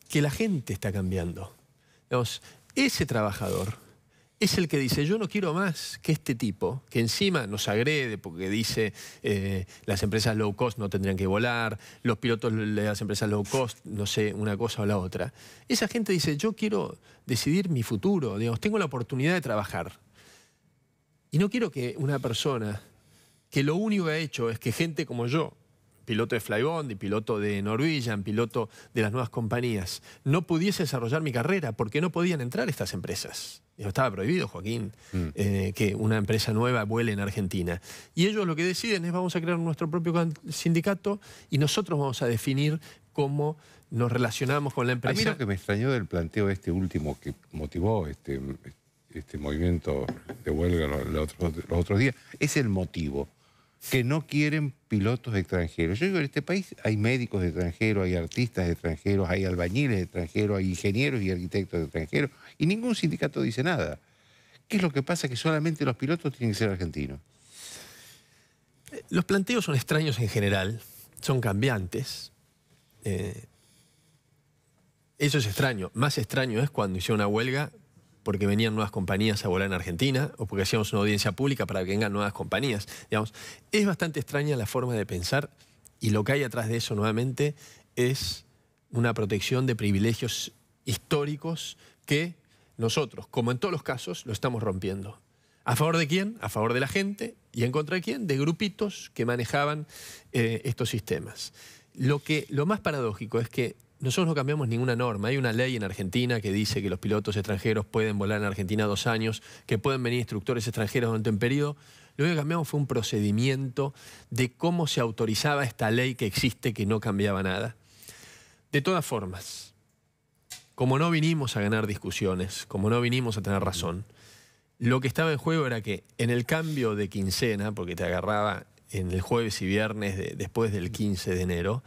S1: Que la gente está cambiando. Digamos,
S5: ese trabajador es el que dice, yo no quiero más que este tipo, que encima nos agrede porque dice eh, las empresas low cost no tendrían que volar, los pilotos de las empresas low cost, no sé, una cosa o la otra. Esa gente dice, yo quiero decidir mi futuro, digamos, tengo la oportunidad de trabajar. Y no quiero que una persona que lo único ha hecho es que gente como yo, piloto de Flybondi, piloto de Norwegian, piloto de las nuevas compañías, no pudiese desarrollar mi carrera porque no podían entrar estas empresas estaba prohibido, Joaquín, mm. eh, que una empresa nueva vuele en Argentina. Y ellos lo que deciden es vamos a crear nuestro propio sindicato y nosotros vamos a definir cómo nos relacionamos con la empresa. A mí lo que
S1: me extrañó del planteo este último que motivó este, este movimiento de huelga los, otros, los otros días es el motivo que no quieren pilotos extranjeros. Yo digo, en este país hay médicos extranjeros, hay artistas extranjeros, hay albañiles extranjeros, hay ingenieros y arquitectos extranjeros. Y ningún sindicato dice nada. ¿Qué es lo que pasa? Que solamente los pilotos tienen que ser argentinos. Los planteos son extraños en general, son cambiantes.
S5: Eh, eso es extraño. Más extraño es cuando hicieron una huelga porque venían nuevas compañías a volar en Argentina o porque hacíamos una audiencia pública para que vengan nuevas compañías. Digamos, es bastante extraña la forma de pensar y lo que hay atrás de eso nuevamente es una protección de privilegios históricos que nosotros, como en todos los casos, lo estamos rompiendo. ¿A favor de quién? A favor de la gente. ¿Y en contra de quién? De grupitos que manejaban eh, estos sistemas. Lo, que, lo más paradójico es que nosotros no cambiamos ninguna norma. Hay una ley en Argentina que dice que los pilotos extranjeros pueden volar en Argentina dos años, que pueden venir instructores extranjeros durante un periodo. Lo único que cambiamos fue un procedimiento de cómo se autorizaba esta ley que existe que no cambiaba nada. De todas formas, como no vinimos a ganar discusiones, como no vinimos a tener razón, lo que estaba en juego era que en el cambio de quincena, porque te agarraba en el jueves y viernes después del 15 de enero,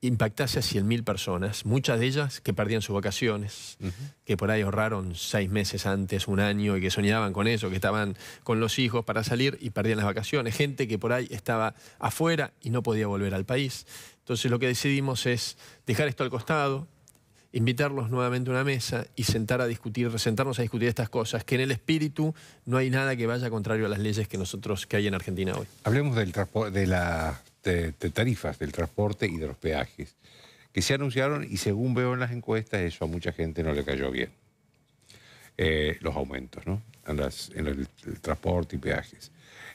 S5: impactase a 100.000 personas, muchas de ellas que perdían sus vacaciones, que por ahí ahorraron seis meses antes, un año, y que soñaban con eso, que estaban con los hijos para salir y perdían las vacaciones, gente que por ahí estaba afuera y no podía volver al país. Entonces lo que decidimos es dejar esto al costado, invitarlos nuevamente a una mesa y sentar a discutir, sentarnos a discutir estas cosas, que en el espíritu no hay nada que vaya contrario a las leyes que nosotros que hay
S1: en Argentina hoy. Hablemos del de las tarifas del transporte y de los peajes, que se anunciaron y según veo en las encuestas, eso a mucha gente no le cayó bien. Eh, los aumentos, ¿no? En, el, transporte y peajes.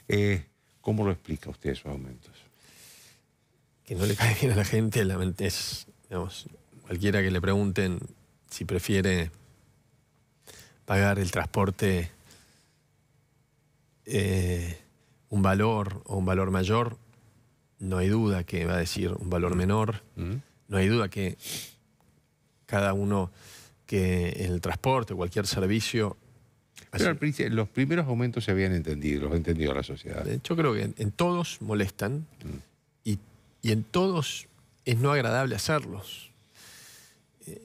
S1: Eh, ¿Cómo lo explica usted esos aumentos?
S5: Que no le cae bien a la gente, la es, digamos, cualquiera que le pregunten si prefiere pagar el transporte eh, un valor o un valor mayor, no hay duda que va a decir un valor mm. menor, mm. no hay duda que cada uno que el transporte, cualquier servicio... los primeros aumentos se habían entendido, los ha entendido la sociedad. Yo creo que en, todos molestan mm. y en todos es no agradable hacerlos.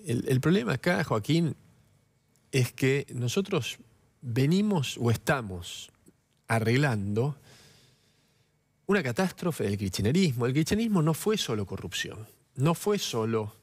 S5: El, problema acá, Joaquín, es que nosotros venimos o estamos arreglando una catástrofe del kirchnerismo. El kirchnerismo no fue solo corrupción, no fue solo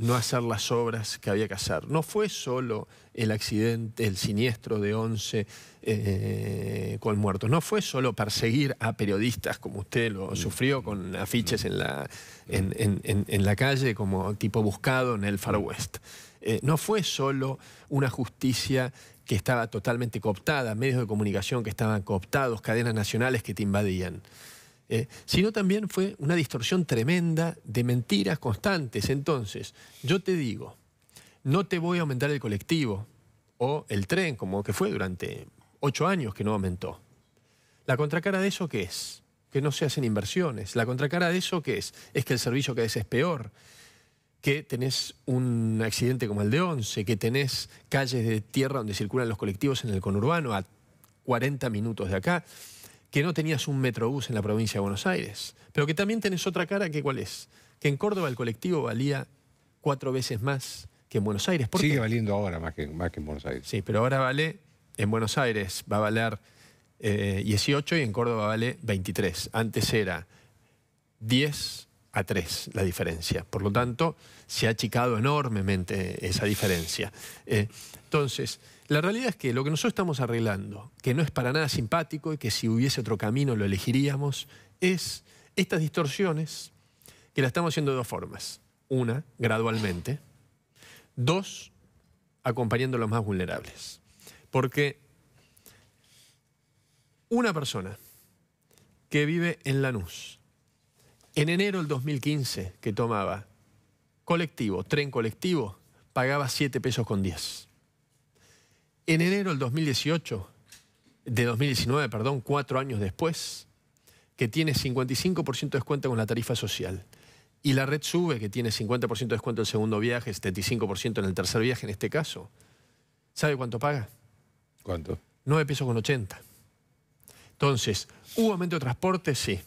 S5: no hacer las obras que había que hacer. No fue solo el accidente, el siniestro de 11 eh, con muertos, no fue solo perseguir a periodistas como usted lo mm. sufrió con mm. afiches en la, mm. en, la calle como tipo buscado en el Far West. Eh, no fue solo una justicia que estaba totalmente cooptada, medios de comunicación que estaban cooptados, cadenas nacionales que te invadían. Eh, sino también fue una distorsión tremenda de mentiras constantes. Entonces, yo te digo, no te voy a aumentar el colectivo o el tren, como que fue durante ocho años que no aumentó. La contracara de eso, ¿qué es? Que no se hacen inversiones. La contracara de eso, ¿qué es? Es que el servicio que es peor que tenés un accidente como el de 11, que tenés calles de tierra donde circulan los colectivos en el conurbano a 40 minutos de acá que no tenías un metrobús en la provincia de Buenos Aires, pero que también tenés otra cara que cuál es, que en Córdoba el colectivo valía cuatro veces más que en Buenos Aires. Sigue valiendo ahora más que, en Buenos Aires. Sí, pero ahora vale, en Buenos Aires va a valer 18 eh, y en Córdoba vale 23. Antes era 10 a 3 la diferencia. Por lo tanto, se ha achicado enormemente esa diferencia. Eh, entonces, la realidad es que lo que nosotros estamos arreglando, que no es para nada simpático y que si hubiese otro camino lo elegiríamos, es estas distorsiones que las estamos haciendo de dos formas. Una, gradualmente. Dos, acompañando a los más vulnerables. Porque una persona que vive en Lanús, en enero del 2015, que tomaba colectivo, tren colectivo, pagaba 7 pesos con 10. En enero del 2018, de 2019, perdón, cuatro años después, que tiene 55% de descuento con la tarifa social. Y la red sube, que tiene 50% de descuento en el segundo viaje, 75% en el tercer viaje en este caso. ¿Sabe cuánto paga? ¿Cuánto? 9 pesos con 80. Entonces, ¿hubo aumento de transporte? Sí.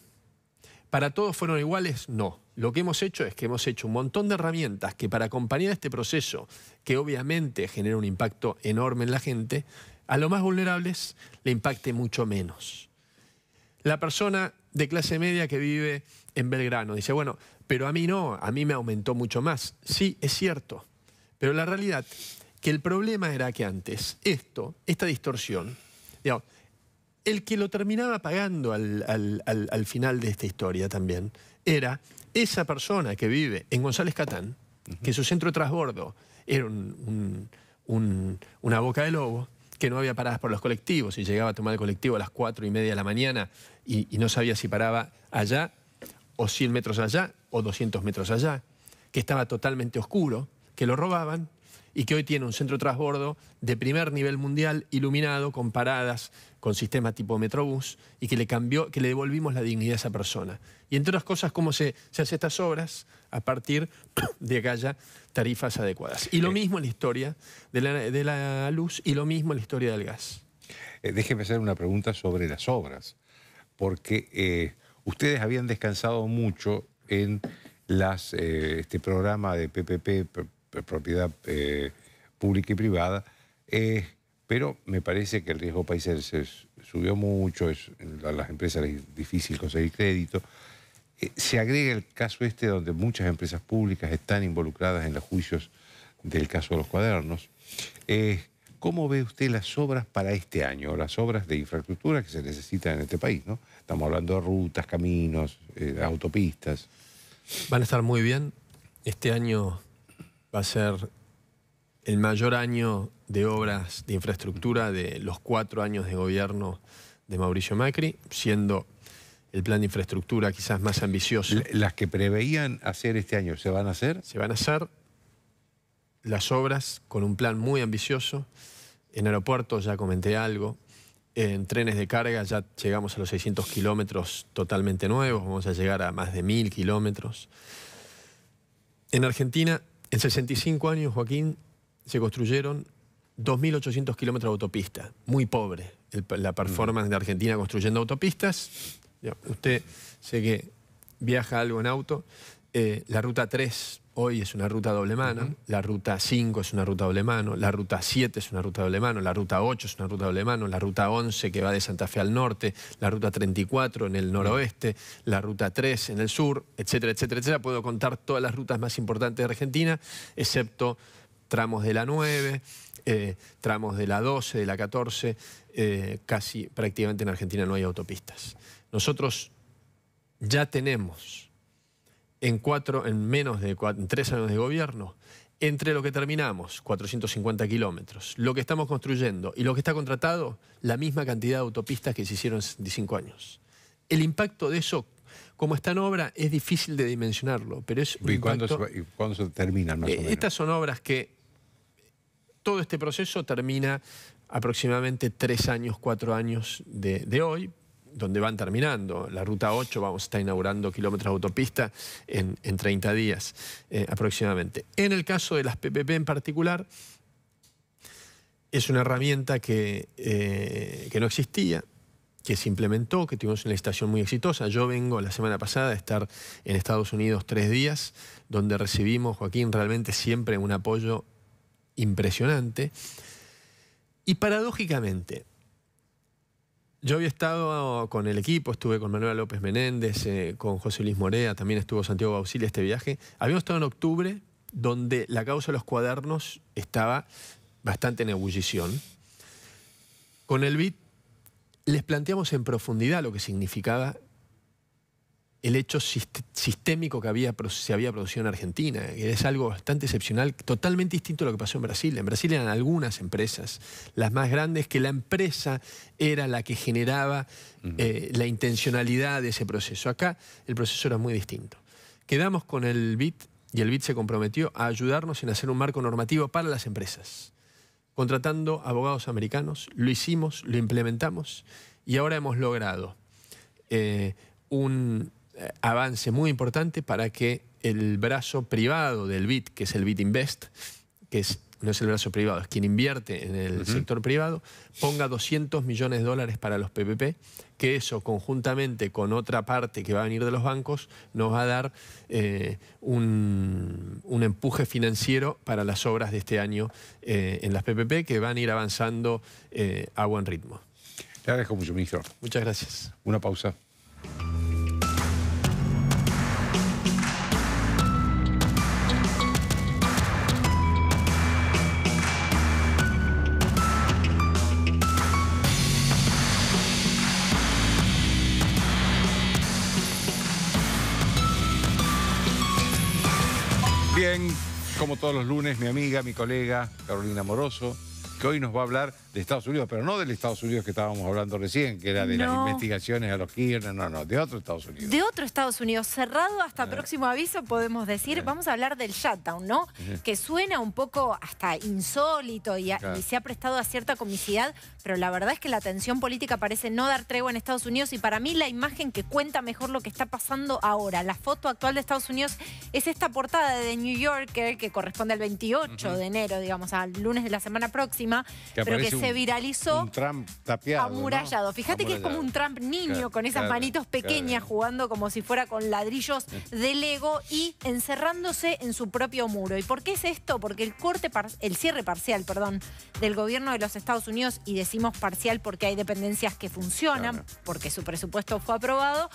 S5: ¿Para todos fueron iguales? No. Lo que hemos hecho es que hemos hecho un montón de herramientas que para acompañar este proceso, que obviamente genera un impacto enorme en la gente, a los más vulnerables le impacte mucho menos. La persona de clase media que vive en Belgrano dice, bueno, pero a mí no, a mí me aumentó mucho más. Sí, es cierto, pero la realidad que el problema era que antes esto, esta distorsión, digamos, el que lo terminaba pagando al, final de esta historia también era esa persona que vive en González Catán, que su centro de transbordo era una boca de lobo, que no había paradas por los colectivos y llegaba a tomar el colectivo a las cuatro y media de la mañana y, y no sabía si paraba allá o 100 metros allá o 200 metros allá, que estaba totalmente oscuro, que lo robaban y que hoy tiene un centro transbordo de primer nivel mundial, iluminado, con paradas, con sistemas tipo Metrobús, y que le cambió, que le devolvimos la dignidad a esa persona. Y entre otras cosas, cómo se, hacen estas obras a partir de que haya tarifas adecuadas. Y lo eh. mismo en la historia de la,
S1: luz y lo mismo en la historia del gas. Eh, déjeme hacer una pregunta sobre las obras, porque eh, ustedes habían descansado mucho en las, este programa de PPP, propiedad eh, pública y privada, eh, pero me parece que el riesgo país se subió mucho, a las empresas es difícil conseguir crédito. Eh, se agrega el caso este donde muchas empresas públicas están involucradas en los juicios del caso de los cuadernos. ¿Cómo ve usted las obras para este año, las obras de infraestructura que se necesitan en este país? ¿no? Estamos hablando de rutas, caminos, autopistas. Van a estar muy bien.
S5: Este año va a ser el mayor año de obras de infraestructura de los cuatro años de gobierno de Mauricio Macri, siendo el plan de infraestructura quizás más ambicioso. ¿Las que preveían hacer este año se van a hacer? Se van a hacer las obras con un plan muy ambicioso. En aeropuertos ya comenté algo. En trenes de carga ya llegamos a los 600 kilómetros totalmente nuevos. Vamos a llegar a más de 1.000 kilómetros. En Argentina en 65 años, Joaquín, se construyeron 2.800 kilómetros de autopista. Muy pobre la performance de Argentina construyendo autopistas. Usted sé que viaja algo en auto. Eh, la ruta 3 hoy es una ruta doble mano, la ruta 5 es una ruta doble mano, la ruta 7 es una ruta doble mano, la ruta 8 es una ruta doble mano, la ruta 11 que va de Santa Fe al norte, la ruta 34 en el noroeste, la ruta 3 en el sur, etcétera, etcétera, etcétera. Puedo contar todas las rutas más importantes de Argentina, excepto tramos de la 9, eh, tramos de la 12, de la 14, eh, casi prácticamente en Argentina no hay autopistas. Nosotros ya tenemos en, cuatro, en menos de tres años de gobierno, entre lo que terminamos, 450 kilómetros, lo que estamos construyendo y lo que está contratado, la misma cantidad de autopistas que se hicieron en años. El impacto de eso, como está en obra, es difícil de dimensionarlo, pero es ¿Y cuándo
S1: se, terminan eh,
S5: Estas son obras que todo este proceso termina aproximadamente tres años, cuatro años de hoy, donde van terminando. La ruta 8 vamos a estar inaugurando kilómetros de autopista en, 30 días eh, aproximadamente. En el caso de las PPP en particular, es una herramienta que, eh, que no existía, que se implementó, que tuvimos una estación muy exitosa. Yo vengo la semana pasada a estar en Estados Unidos tres días, donde recibimos, Joaquín, realmente siempre un apoyo impresionante. Y paradójicamente, yo había estado con el equipo, estuve con Manuel López Menéndez, eh, con José Luis Morea, también estuvo Santiago en este viaje. Habíamos estado en octubre, donde la causa de los cuadernos estaba bastante en ebullición. Con el BIT les planteamos en profundidad lo que significaba el hecho sistémico que había, se había producido en Argentina. Es algo bastante excepcional, totalmente distinto a lo que pasó en Brasil. En Brasil eran algunas empresas, las más grandes, que la empresa era la que generaba eh, la intencionalidad de ese proceso. Acá el proceso era muy distinto. Quedamos con el BIT y el BIT se comprometió a ayudarnos en hacer un marco normativo para las empresas. Contratando abogados americanos, lo hicimos, lo implementamos y ahora hemos logrado eh, un eh, avance muy importante para que el brazo privado del BIT, que es el BIT Invest, que es, no es el brazo privado, es quien invierte en el sector privado, ponga 200 millones de dólares para los PPP, que eso conjuntamente con otra parte que va a venir de los bancos nos va a dar eh, un, empuje financiero para las obras de este año eh, en las PPP que van a ir avanzando a buen ritmo.
S1: Le agradezco mucho, ministro.
S5: Muchas gracias. Una
S1: pausa. como todos los lunes, mi amiga, mi colega Carolina Moroso, que hoy nos va a hablar de Estados Unidos, pero no del Estados Unidos que estábamos hablando recién, que era de las investigaciones a los Kirchner, no, no, de otro Estados Unidos.
S4: De otro Estados Unidos, cerrado hasta ah. próximo aviso, podemos decir. Vamos a hablar del shutdown, ¿no? Que suena un poco hasta insólito y, se ha prestado a cierta comicidad, pero la verdad es que la tensión política parece no dar tregua en Estados Unidos y para mí la imagen que cuenta mejor lo que está pasando ahora, la foto actual de Estados Unidos, es esta portada de New Yorker que corresponde al 28 de enero, digamos, al lunes de la semana próxima, que pero que se viralizó.
S1: Trump tapiado. Amurallado. Fíjate que es como un
S4: Trump niño con esas manitos pequeñas jugando como si fuera con ladrillos eh. de Lego y encerrándose en su propio muro. ¿Y por qué es esto? Porque el corte, el cierre parcial, perdón, del gobierno de los Estados Unidos, y decimos parcial porque hay dependencias que funcionan, porque su presupuesto fue aprobado,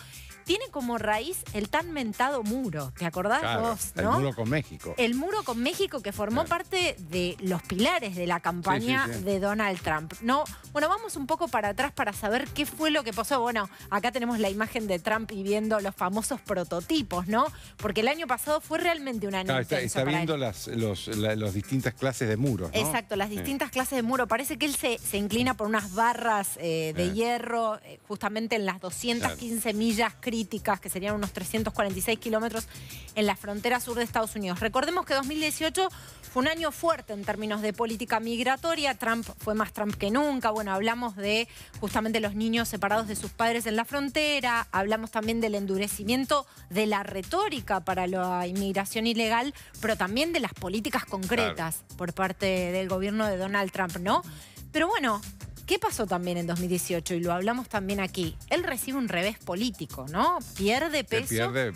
S4: tiene como raíz el tan mentado muro. ¿Te acordás vos? El muro
S1: con México. El
S4: muro con México que formó parte de los pilares de la campaña de Donald Trump. No, bueno, vamos un poco para atrás para saber qué fue lo que pasó. Bueno, acá tenemos la imagen de Trump y viendo los famosos prototipos, ¿no? Porque el año pasado fue realmente un año. Claro, está, viendo
S1: las distintas clases de muros. ¿no? Exacto, las distintas
S4: clases de muro. Parece que él se, inclina por unas barras eh, de eh. hierro, eh, justamente en las 215 millas críticas que serían unos 346 kilómetros en la frontera sur de Estados Unidos. Recordemos que 2018 fue un año fuerte en términos de política migratoria. Trump fue más Trump que nunca. Bueno, hablamos de justamente los niños separados de sus padres en la frontera. Hablamos también del endurecimiento de la retórica para la inmigración ilegal, pero también de las políticas concretas por parte del gobierno de Donald Trump, ¿no? Pero bueno, ¿Qué pasó también en 2018? Y lo hablamos también aquí. Él recibe un revés político, ¿no? Pierde peso. Pierde,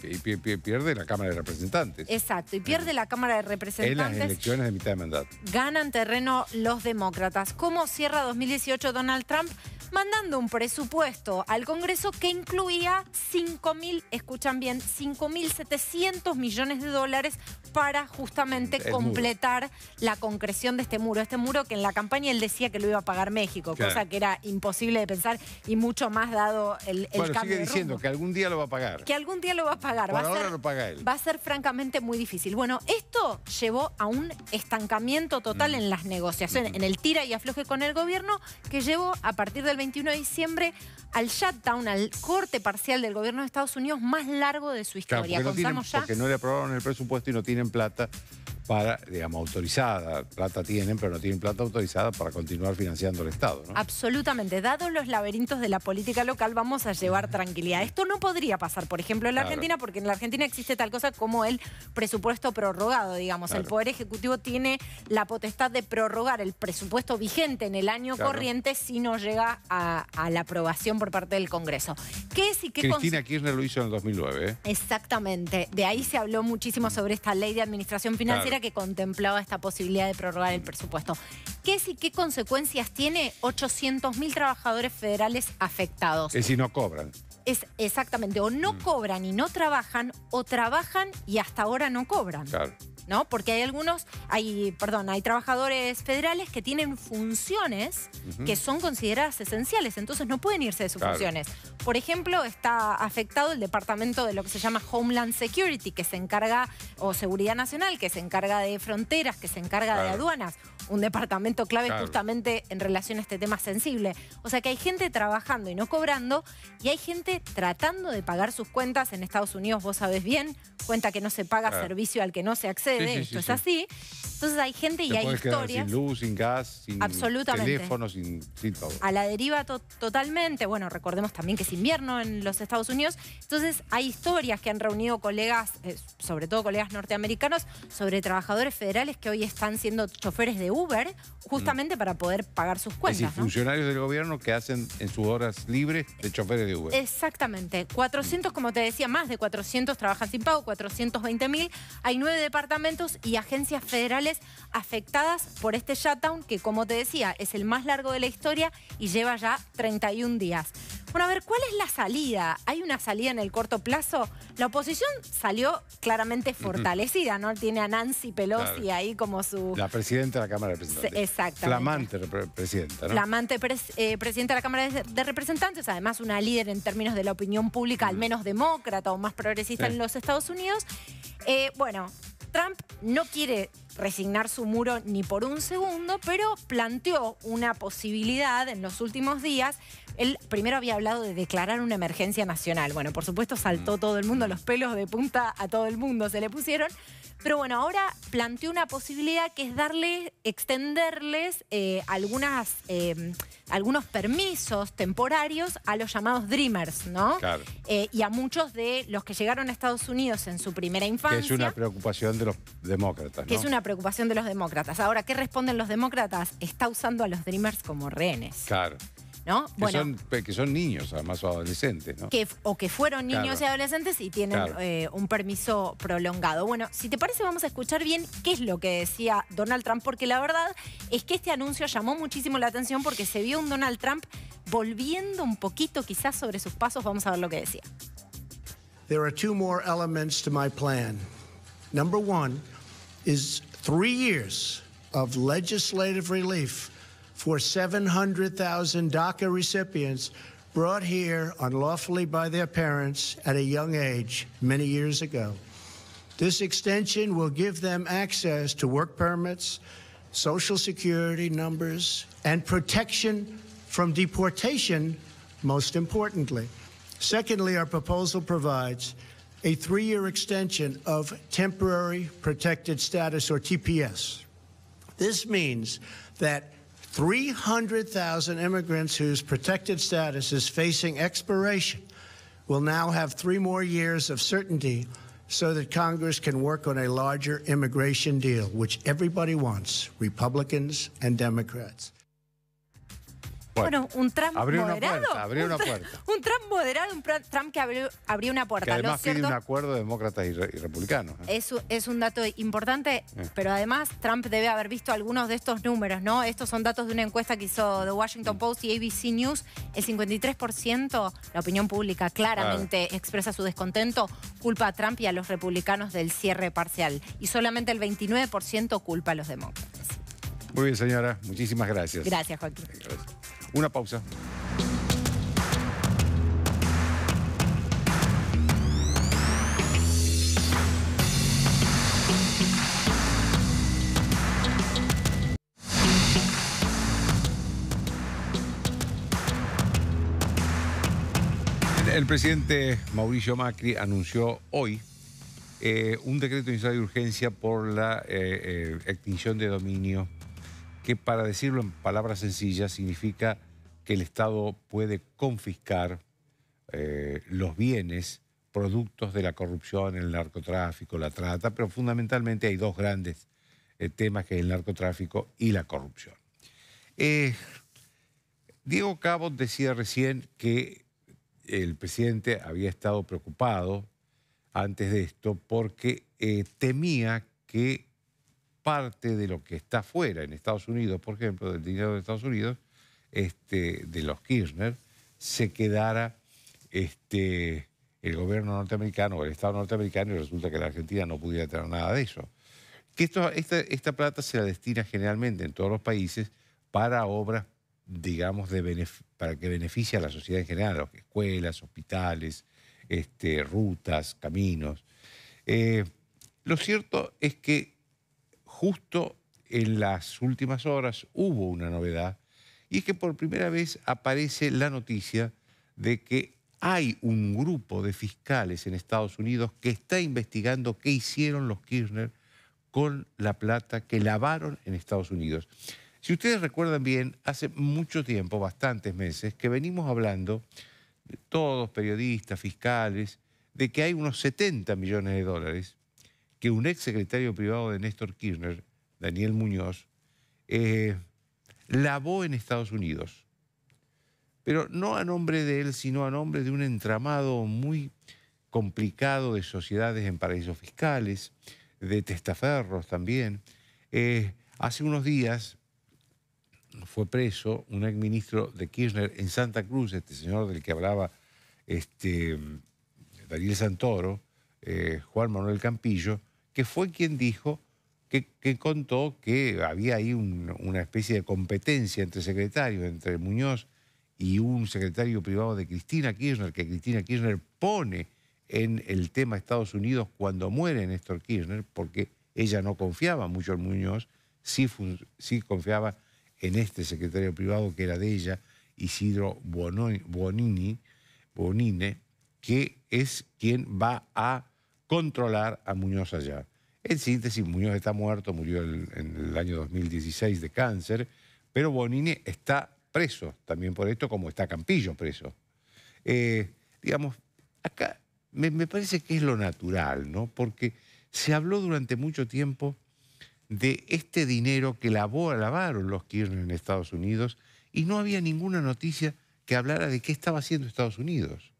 S1: pierde, la Cámara de Representantes.
S4: Exacto, y pierde la Cámara de Representantes. En las
S1: elecciones de mitad de mandato.
S4: Ganan terreno los demócratas. ¿Cómo cierra 2018 Donald Trump? mandando un presupuesto al Congreso que incluía 5.000, escuchan bien, 5.700 millones de dólares para justamente completar la concreción de este muro. Este muro que en la campaña él decía que lo iba a pagar México, cosa que era imposible de pensar y mucho más dado el, el bueno, cambio sigue diciendo
S1: que algún día lo va a pagar. Que
S4: algún día lo va a pagar. va ahora a ser, lo paga él. Va a ser francamente muy difícil. Bueno, esto llevó a un estancamiento total mm. en las negociaciones, mm. en el tira y afloje con el gobierno, que llevó a partir del 21 de diciembre al shutdown, al corte parcial del gobierno de Estados Unidos más largo de su historia. porque no le
S1: aprobaron el presupuesto y no tienen plata para, digamos, autorizada. Plata tienen, pero no tienen plata autorizada para continuar financiando el Estado,
S4: Absolutamente. Dados los laberintos de la política local, vamos a llevar tranquilidad. Esto no podría pasar, por ejemplo, en la Argentina, porque en la Argentina existe tal cosa como el presupuesto prorrogado, digamos. El Poder Ejecutivo tiene la potestad de prorrogar el presupuesto vigente en el año corriente si no llega a, la aprobación por parte del Congreso. ¿Qué es y qué Cristina
S1: Kirchner lo hizo en el 2009. ¿eh?
S4: Exactamente. De ahí se habló muchísimo sobre esta ley de administración financiera que contemplaba esta posibilidad de prorrogar el presupuesto. ¿Qué es qué consecuencias tiene 800.000 trabajadores federales afectados? Es si no cobran. Es exactamente, o no mm. cobran y no trabajan, o trabajan y hasta ahora no cobran. Claro. ¿no? Porque hay algunos, hay, perdón, hay trabajadores federales que tienen funciones que son consideradas esenciales, entonces no pueden irse de sus funciones. Por ejemplo, está afectado el departamento de lo que se llama Homeland Security, que se encarga, o Seguridad Nacional, que se encarga de fronteras, que se encarga de aduanas un departamento clave justamente en relación a este tema sensible. O sea que hay gente trabajando y no cobrando y hay gente tratando de pagar sus cuentas. En Estados Unidos, vos sabés bien, cuenta que no se paga servicio al que no se accede, esto es así. Entonces hay gente y hay historias. Sin
S1: luz, sin gas, sin teléfono, sin,
S4: A la deriva totalmente. Bueno, recordemos también que es invierno en los Estados Unidos. Entonces hay historias que han reunido colegas, eh, sobre todo colegas norteamericanos, sobre trabajadores federales que hoy están siendo choferes de Uber justamente mm. para poder pagar sus cuentas. Es
S1: funcionarios del gobierno que hacen en sus horas libres de choferes de Uber.
S4: Exactamente. 400, mm. como te decía, más de 400 trabajan sin pago, 420 mil. Hay nueve departamentos y agencias federales afectadas por este shutdown que, como te decía, es el más largo de la historia y lleva ya 31 días. Bueno, a ver, ¿cuál es la salida? ¿Hay una salida en el corto plazo? La oposición salió claramente fortalecida, ¿no? Tiene a Nancy Pelosi ahí como su... La
S1: presidenta de la Cámara Cámara de Representantes. Exactamente. Flamante presidenta, Flamante
S4: eh, presidenta de la Cámara de, Representantes, además una líder en términos de la opinión pública, al menos demócrata o más progresista en los Estados Unidos. Eh, bueno, Trump no quiere resignar su muro ni por un segundo, pero planteó una posibilidad en los últimos días. Él primero había hablado de declarar una emergencia nacional. Bueno, por supuesto saltó todo el mundo, los pelos de punta a todo el mundo se le pusieron. Pero bueno, ahora planteó una posibilidad que es darles, extenderles eh, algunas, em, algunos permisos temporarios a los llamados Dreamers, ¿no? Claro. Eh, y a muchos de los que llegaron a Estados Unidos en su primera infancia. Que es una
S1: preocupación de los demócratas, Que es una
S4: preocupación de los demócratas. Ahora, ¿qué responden los demócratas? Está usando a los Dreamers como rehenes.
S1: Claro. Que, son, niños, además, o adolescentes,
S4: o que fueron niños y adolescentes y tienen eh, un permiso prolongado. Bueno, si te parece, vamos a escuchar bien qué es lo que decía Donald Trump, porque la verdad es que este anuncio llamó muchísimo la atención porque se vio un Donald Trump volviendo un poquito quizás sobre sus pasos. Vamos a ver lo que decía.
S6: plan. Number one three years of relief for 700,000 DACA recipients brought here unlawfully by their parents at a young age many years ago. This extension will give them access to work permits, social security numbers, and protection from deportation, most importantly. Secondly, our proposal provides a three year extension of temporary protected status, or TPS. This means that 300,000 immigrants whose protected status is facing expiration will now have three more years of certainty so that Congress can work on a larger immigration deal, which everybody wants, Republicans and Democrats.
S4: Bueno, un Trump moderado. un, una Trump moderado, un Trump que abrió, una puerta. Que además pide un
S1: acuerdo de demócratas y, republicanos.
S4: ¿eh? Es, un dato importante, eh. pero además Trump debe haber visto algunos de estos números, ¿no? Estos son datos de una encuesta que hizo The Washington mm. Post y ABC News. El 53%, la opinión pública claramente expresa su descontento, culpa a Trump y a los republicanos del cierre parcial. Y solamente el 29% culpa a los demócratas.
S1: Muy bien, señora. Muchísimas gracias. Gracias, Joaquín. Una pausa. El presidente Mauricio Macri anunció hoy eh, un decreto de urgencia por la eh, eh, extinción de dominio que para decirlo en palabras sencillas significa que el Estado puede confiscar eh, los bienes productos de la corrupción, el narcotráfico, la trata, pero fundamentalmente hay dos grandes eh, temas que es el narcotráfico y la corrupción. Eh, Diego Cabot decía recién que el presidente había estado preocupado antes de esto porque temía que parte de lo que está fuera en Estados Unidos, por ejemplo, del dinero de Estados Unidos, este, de los Kirchner, se quedara este, el gobierno norteamericano o el Estado norteamericano y resulta que la Argentina no pudiera tener nada de eso. Que esta, plata se la destina generalmente en todos los países para obras, digamos, de para que beneficie a la sociedad en general, escuelas, hospitales, este, rutas, caminos. Eh, lo cierto es que justo en las últimas horas hubo una novedad y es que por primera vez aparece la noticia de que hay un grupo de fiscales en Estados Unidos que está investigando qué hicieron los Kirchner con la plata que lavaron en Estados Unidos. Si ustedes recuerdan bien, hace mucho tiempo, bastantes meses, que venimos hablando, todos periodistas, fiscales, de que hay unos 70 millones de dólares que un ex secretario privado de Néstor Kirchner, Daniel Muñoz, eh, lavó en Estados Unidos. Pero no a nombre de él, sino a nombre de un entramado muy complicado de sociedades en paraísos fiscales, de testaferros también. Eh, hace unos días fue preso un ex ministro de Kirchner en Santa Cruz, este señor del que hablaba este, Daniel Santoro, eh, Juan Manuel Campillo, que fue quien dijo que, contó que había ahí una especie de competencia entre secretarios, entre Muñoz y un secretario privado de Cristina Kirchner, que Cristina Kirchner pone en el tema Estados Unidos cuando muere Néstor Kirchner, porque ella no confiaba mucho en Muñoz, sí, confiaba en este secretario privado que era de ella, Isidro Bonini, Bonine, que es quien va a controlar a Muñoz allá. En síntesis, Muñoz está muerto, murió en el año 2016 de cáncer, pero Bonini está preso también por esto, como está Campillo preso. Eh, digamos, acá me, parece que es lo natural, ¿no? Porque se habló durante mucho tiempo de este dinero que lavó, lavaron los Kirchner en Estados Unidos y no había ninguna noticia que hablara de qué estaba haciendo Estados Unidos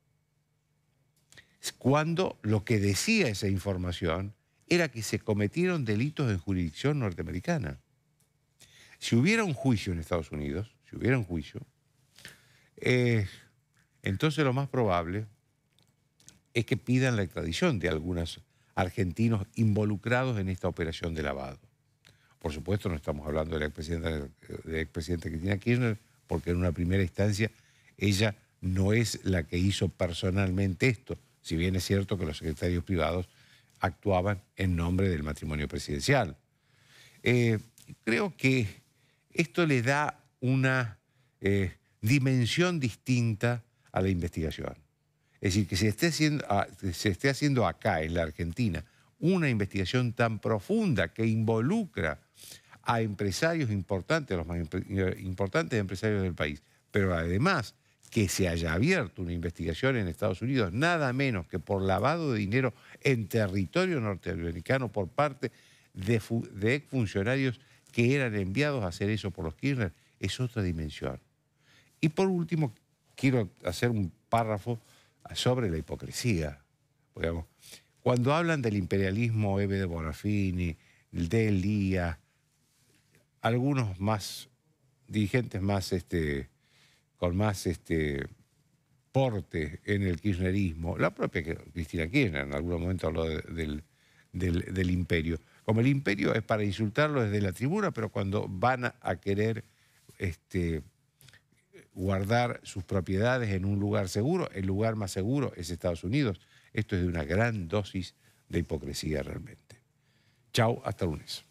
S1: cuando lo que decía esa información era que se cometieron delitos en jurisdicción norteamericana. Si hubiera un juicio en Estados Unidos, si hubiera un juicio, eh, entonces lo más probable es que pidan la extradición de algunos argentinos involucrados en esta operación de lavado. Por supuesto, no estamos hablando de la de la expresidenta Cristina Kirchner, porque en una primera instancia ella no es la que hizo personalmente esto, si bien es cierto que los secretarios privados actuaban en nombre del matrimonio presidencial. Eh, creo que esto le da una eh, dimensión distinta a la investigación. Es decir, que se esté, haciendo, ah, haciendo acá, en la Argentina, una investigación tan profunda que involucra a empresarios importantes, a los más eh, importantes empresarios del país, pero además que se haya abierto una investigación en Estados Unidos, nada menos que por lavado de dinero en territorio norteamericano por parte de, de exfuncionarios que eran enviados a hacer eso por los Kirchner, es otra dimensión. Y por último, quiero hacer un párrafo sobre la hipocresía. Cuando hablan del imperialismo Eve de Bonafini, de Elías, algunos más dirigentes más este, con más este, porte en el kirchnerismo, la propia Cristina Kirchner en algún momento habló del, del, imperio, como el imperio es para insultarlo desde la tribuna, pero cuando van a querer este, guardar sus propiedades en un lugar seguro, el lugar más seguro es Estados Unidos. Esto es de una gran dosis de hipocresía realmente. Chao, hasta lunes.